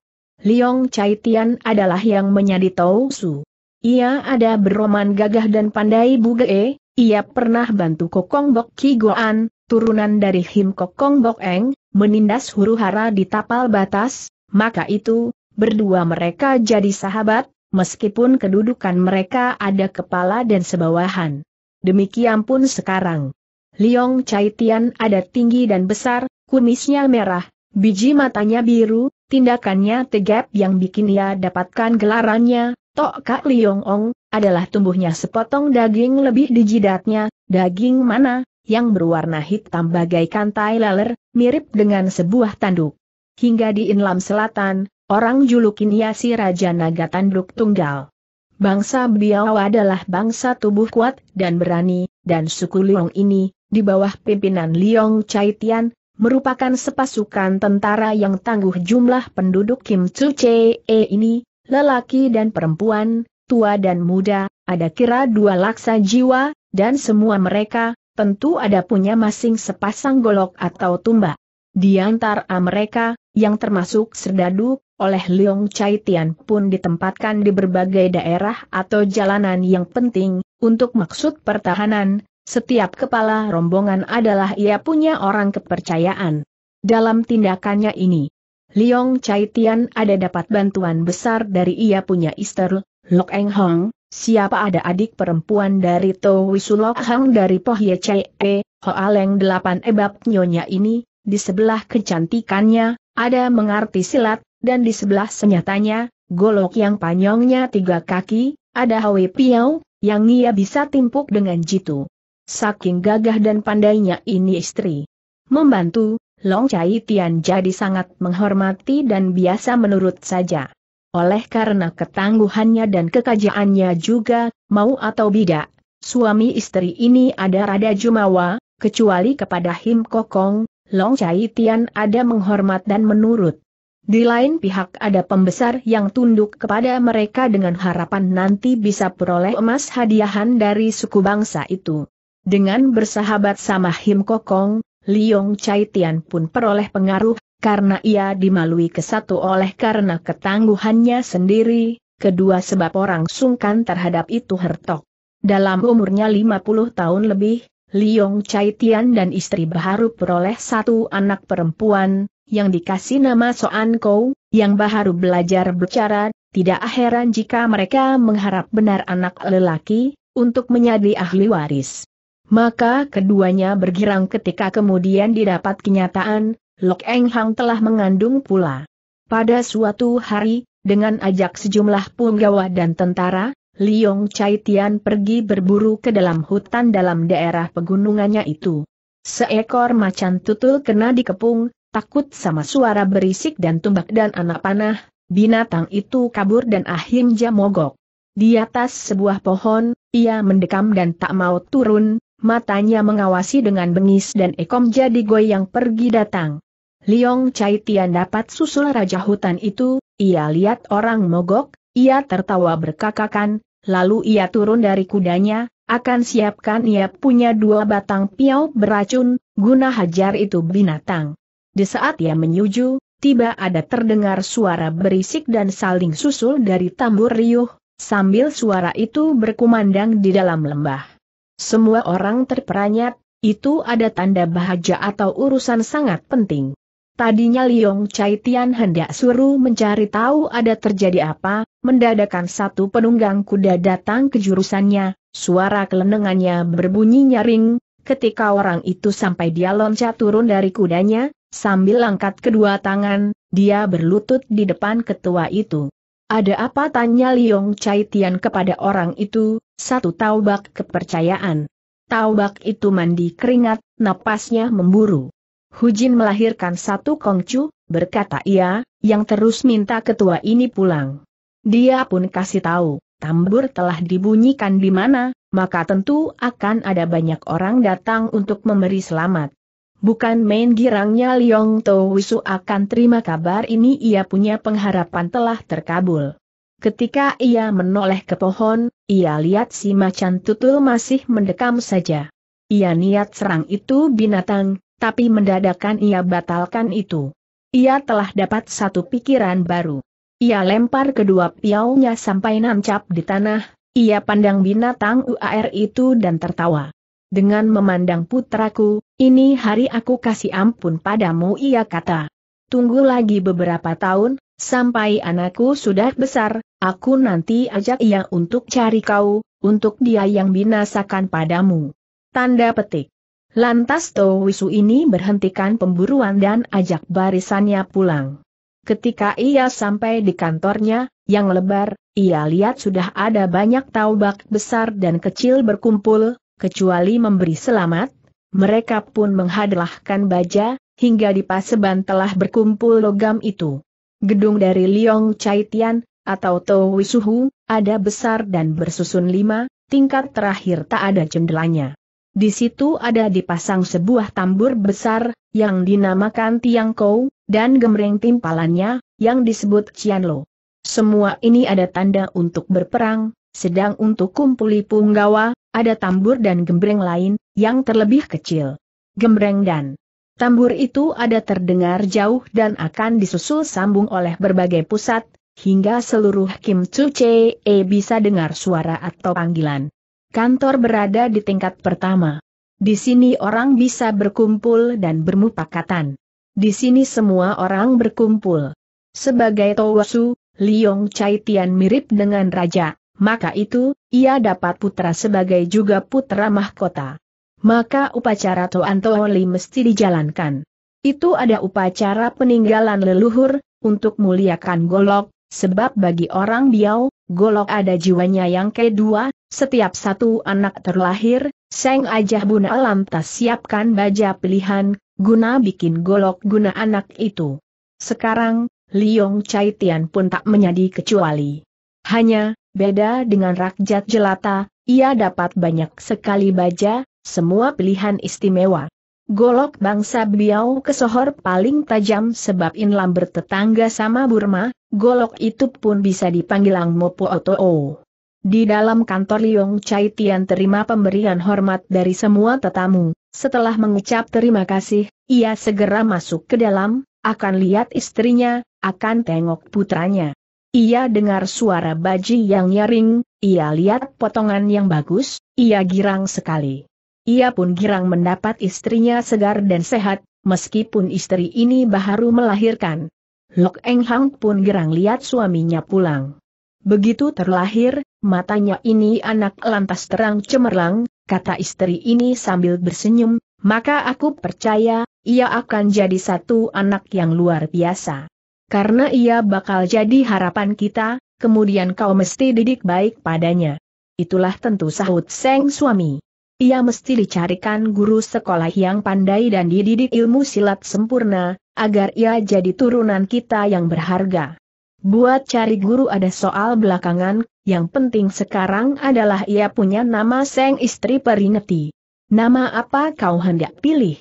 Liong Chai Tian adalah yang menjadi Tau Su. Ia ada beroman gagah dan pandai bugee, ia pernah bantu Kokong Bok Ki Goan, turunan dari Him Kokong Bok Eng, menindas huru hara di tapal batas, maka itu, berdua mereka jadi sahabat, meskipun kedudukan mereka ada kepala dan sebawahan. Demikian pun sekarang. Liong Chai Tian ada tinggi dan besar, kumisnya merah, biji matanya biru, Tindakannya tegap yang bikin ia dapatkan gelarannya, Tok Kak Liong Ong, adalah tumbuhnya sepotong daging lebih di jidatnya, daging mana, yang berwarna hitam bagaikan tai laler, mirip dengan sebuah tanduk. Hingga di Inlam Selatan, orang julukin ia si Raja Naga Tanduk Tunggal. Bangsa Biawa adalah bangsa tubuh kuat dan berani, dan suku Liong ini, di bawah pimpinan Liong Chaitian, merupakan sepasukan tentara yang tangguh jumlah penduduk Kim Che e eh, ini, lelaki dan perempuan, tua dan muda, ada kira dua laksa jiwa, dan semua mereka, tentu ada punya masing sepasang golok atau tumbak. Di antara mereka, yang termasuk serdadu, oleh Leong Chai Tian pun ditempatkan di berbagai daerah atau jalanan yang penting, untuk maksud pertahanan, setiap kepala rombongan adalah ia punya orang kepercayaan. Dalam tindakannya ini, Liong Chai Tian ada dapat bantuan besar dari ia punya Easter, Lok Eng Hong, siapa ada adik perempuan dari To Wisulok Hong dari Poh Ye Chai E, Ho Aleng delapan ebab nyonya ini, di sebelah kecantikannya, ada mengerti silat, dan di sebelah senyatanya, golok yang panjangnya tiga kaki, ada Hwe Piao, yang ia bisa timpuk dengan jitu. Saking gagah dan pandainya ini istri. Membantu, Long Chai Tian jadi sangat menghormati dan biasa menurut saja. Oleh karena ketangguhannya dan kekajaannya juga, mau atau tidak, suami istri ini ada rada jumawa, kecuali kepada Him Kokong, Long Chai Tian ada menghormat dan menurut. Di lain pihak ada pembesar yang tunduk kepada mereka dengan harapan nanti bisa peroleh emas hadiahan dari suku bangsa itu. Dengan bersahabat sama Him Kokong, Liong Chai Tian pun peroleh pengaruh, karena ia dimalui ke satu oleh karena ketangguhannya sendiri, kedua sebab orang sungkan terhadap itu Hertok. Dalam umurnya 50 tahun lebih, Liong Chai Tian dan istri Baharu peroleh satu anak perempuan, yang dikasih nama Soan Kou, yang Baharu belajar bicara, tidak heran jika mereka mengharap benar anak lelaki, untuk menjadi ahli waris. Maka keduanya bergirang ketika kemudian didapat kenyataan, Lok Eng Hang telah mengandung pula. Pada suatu hari, dengan ajak sejumlah punggawa dan tentara, Liong Chai Tian pergi berburu ke dalam hutan dalam daerah pegunungannya itu. Seekor macan tutul kena dikepung, takut sama suara berisik dan tumbak dan anak panah, binatang itu kabur dan ahimja mogok. Di atas sebuah pohon, ia mendekam dan tak mau turun, matanya mengawasi dengan bengis dan ekom jadi goyang pergi datang. Liong Chai Tian dapat susul raja hutan itu, ia lihat orang mogok, ia tertawa berkakakan, lalu ia turun dari kudanya, akan siapkan ia punya dua batang piau beracun, guna hajar itu binatang. Di saat ia menyuju, tiba ada terdengar suara berisik dan saling susul dari tambur riuh, sambil suara itu berkumandang di dalam lembah. Semua orang terperanjat. itu ada tanda bahagia atau urusan sangat penting. Tadinya Liong Chai Tian hendak suruh mencari tahu ada terjadi apa, mendadakan satu penunggang kuda datang ke jurusannya, suara kelenengannya berbunyi nyaring, ketika orang itu sampai dia loncat turun dari kudanya, sambil angkat kedua tangan, dia berlutut di depan ketua itu. Ada apa tanya Liong Chai Tian kepada orang itu, satu taubak kepercayaan. Taubak itu mandi keringat, napasnya memburu. Hujin melahirkan satu kongcu, berkata ia, yang terus minta ketua ini pulang. Dia pun kasih tahu, tambur telah dibunyikan di mana, maka tentu akan ada banyak orang datang untuk memberi selamat bukan main girangnya Liong To Wisu akan terima kabar ini ia punya pengharapan telah terkabul. Ketika ia menoleh ke pohon, ia lihat si macan tutul masih mendekam saja. Ia niat serang itu binatang, tapi mendadakan ia batalkan itu. Ia telah dapat satu pikiran baru. Ia lempar kedua piaunya sampai nancap di tanah, ia pandang binatang UAR itu dan tertawa. Dengan memandang putraku, ini hari aku kasih ampun padamu ia kata. Tunggu lagi beberapa tahun, sampai anakku sudah besar, aku nanti ajak ia untuk cari kau, untuk dia yang binasakan padamu. Tanda petik. Lantas Towisu ini berhentikan pemburuan dan ajak barisannya pulang. Ketika ia sampai di kantornya, yang lebar, ia lihat sudah ada banyak taubak besar dan kecil berkumpul, kecuali memberi selamat, mereka pun menghadlahkan baja, hingga di paseban telah berkumpul logam itu. Gedung dari Liong Chai Tian, atau Tau Wisuhu, ada besar dan bersusun lima, tingkat terakhir tak ada jendelanya. Di situ ada dipasang sebuah tambur besar, yang dinamakan Tiang Kou, dan gemreng timpalannya, yang disebut Cianlo. Semua ini ada tanda untuk berperang, sedang untuk kumpuli punggawa, ada tambur dan gembreng lain, yang terlebih kecil. Gembreng dan tambur itu ada terdengar jauh dan akan disusul sambung oleh berbagai pusat, hingga seluruh Kim Chu Chee bisa dengar suara atau panggilan. Kantor berada di tingkat pertama. Di sini orang bisa berkumpul dan bermupakatan. Di sini semua orang berkumpul. Sebagai Li Liong Chai Tian mirip dengan raja, maka itu, ia dapat putra sebagai juga putra mahkota. Maka upacara Toan Toholi mesti dijalankan. Itu ada upacara peninggalan leluhur, untuk muliakan golok, sebab bagi orang Biau, golok ada jiwanya yang kedua, setiap satu anak terlahir, Seng Ajah Buna Lantas siapkan baja pilihan, guna bikin golok guna anak itu. Sekarang, Liong Chai Tian pun tak menjadi kecuali. Hanya, Beda dengan rakyat jelata, ia dapat banyak sekali baja, semua pilihan istimewa. Golok bangsa Biau kesohor paling tajam sebab Inlam bertetangga sama Burma, golok itu pun bisa dipanggil Ang Mopo Otoo. Di dalam kantor Liong Chai Tian terima pemberian hormat dari semua tetamu, setelah mengucap terima kasih, ia segera masuk ke dalam, akan lihat istrinya, akan tengok putranya. Ia dengar suara baji yang nyaring, ia lihat potongan yang bagus, ia girang sekali. Ia pun girang mendapat istrinya segar dan sehat, meskipun istri ini baru melahirkan. Lok Eng Hang pun girang lihat suaminya pulang. Begitu terlahir, matanya ini anak lantas terang cemerlang, kata istri ini sambil bersenyum, maka aku percaya, ia akan jadi satu anak yang luar biasa. Karena ia bakal jadi harapan kita, kemudian kau mesti didik baik padanya. Itulah tentu sahut Seng suami. Ia mesti dicarikan guru sekolah yang pandai dan dididik ilmu silat sempurna, agar ia jadi turunan kita yang berharga. Buat cari guru ada soal belakangan, yang penting sekarang adalah ia punya nama Seng istri Perineti. Nama apa kau hendak pilih?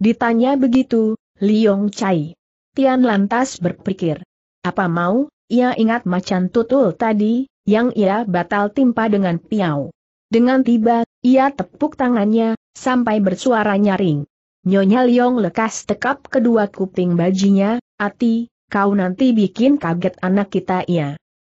Ditanya begitu, Liong Chai. Tian lantas berpikir. Apa mau, ia ingat macan tutul tadi, yang ia batal timpa dengan piau. Dengan tiba, ia tepuk tangannya, sampai bersuara nyaring. Nyonya Liong lekas tekap kedua kuping bajinya, Ati, kau nanti bikin kaget anak kita ia. Ya.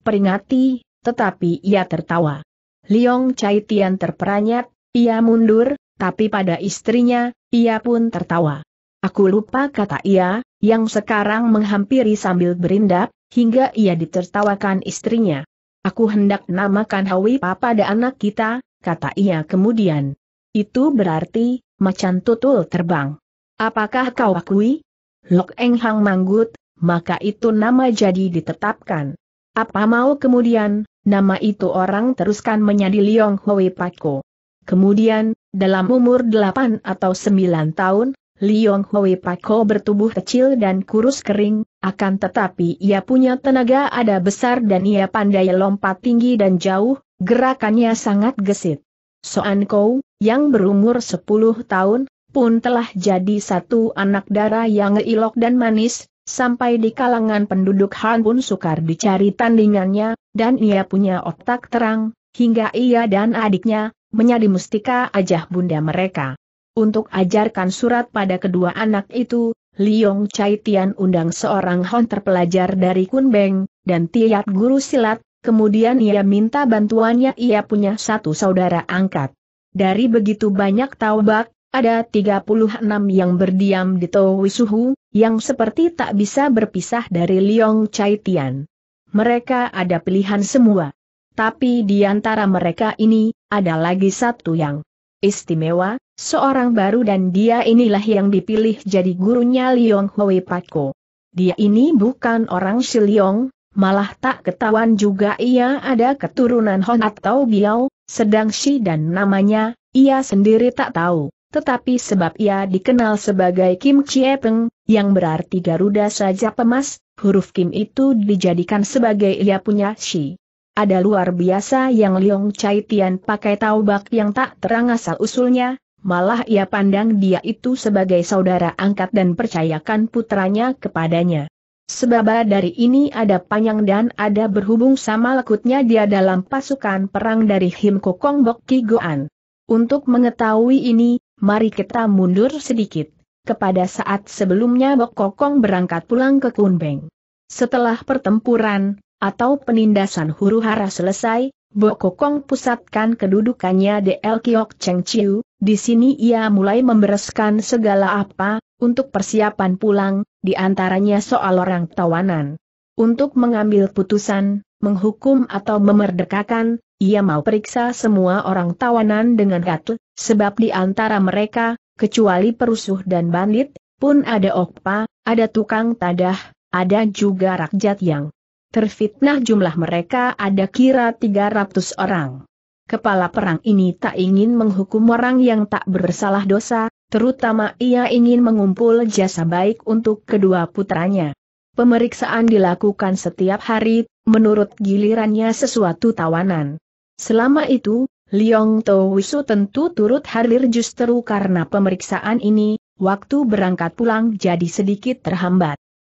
Peringati, tetapi ia tertawa. Liong Cai Tian terperanyat, ia mundur, tapi pada istrinya, ia pun tertawa. Aku lupa kata ia, yang sekarang menghampiri sambil berindap, hingga ia ditertawakan istrinya. Aku hendak namakan Hawi pada anak kita, kata ia kemudian. Itu berarti, macan tutul terbang. Apakah kau akui? Lok Eng Hang Manggut, maka itu nama jadi ditetapkan. Apa mau kemudian, nama itu orang teruskan menjadi Liong Hwi Pako. Kemudian, dalam umur 8 atau 9 tahun, Liong Hui Pako bertubuh kecil dan kurus kering, akan tetapi ia punya tenaga ada besar dan ia pandai lompat tinggi dan jauh, gerakannya sangat gesit. Soan Kou, yang berumur 10 tahun, pun telah jadi satu anak darah yang elok dan manis, sampai di kalangan penduduk Han pun sukar dicari tandingannya, dan ia punya otak terang, hingga ia dan adiknya, menjadi mustika ajah bunda mereka. Untuk ajarkan surat pada kedua anak itu, Liong Chai Tian undang seorang hon terpelajar dari Kun Beng dan tiap guru silat, kemudian ia minta bantuannya ia punya satu saudara angkat. Dari begitu banyak taubak, ada 36 yang berdiam di Towi yang seperti tak bisa berpisah dari Liong Chai Tian. Mereka ada pilihan semua. Tapi di antara mereka ini, ada lagi satu yang istimewa, seorang baru dan dia inilah yang dipilih jadi gurunya Liong Hoi Pako. Dia ini bukan orang Shiliong, malah tak ketahuan juga ia ada keturunan Hon atau Biao, sedang Shi dan namanya, ia sendiri tak tahu. Tetapi sebab ia dikenal sebagai Kim Chie Peng, yang berarti Garuda saja pemas, huruf Kim itu dijadikan sebagai ia punya Shi. Ada luar biasa yang Liong Chai Tian pakai taubak yang tak terang asal-usulnya, malah ia pandang dia itu sebagai saudara angkat dan percayakan putranya kepadanya. Sebab dari ini ada panjang dan ada berhubung sama lekutnya dia dalam pasukan perang dari Him Kokong Bok Goan. Untuk mengetahui ini, mari kita mundur sedikit, kepada saat sebelumnya Bok Kokong berangkat pulang ke Kunbeng. Setelah pertempuran, atau penindasan huru hara selesai, Bo Kokong pusatkan kedudukannya di El Kiok Cheng Chiu, di sini ia mulai membereskan segala apa, untuk persiapan pulang, di antaranya soal orang tawanan. Untuk mengambil putusan, menghukum atau memerdekakan, ia mau periksa semua orang tawanan dengan gatel, sebab di antara mereka, kecuali perusuh dan bandit, pun ada okpa, ada tukang tadah, ada juga rakyat yang Terfitnah jumlah mereka ada kira 300 orang. Kepala perang ini tak ingin menghukum orang yang tak bersalah dosa, terutama ia ingin mengumpul jasa baik untuk kedua putranya. Pemeriksaan dilakukan setiap hari, menurut gilirannya sesuatu tawanan. Selama itu, Liong Towisu tentu turut hadir justru karena pemeriksaan ini, waktu berangkat pulang jadi sedikit terhambat.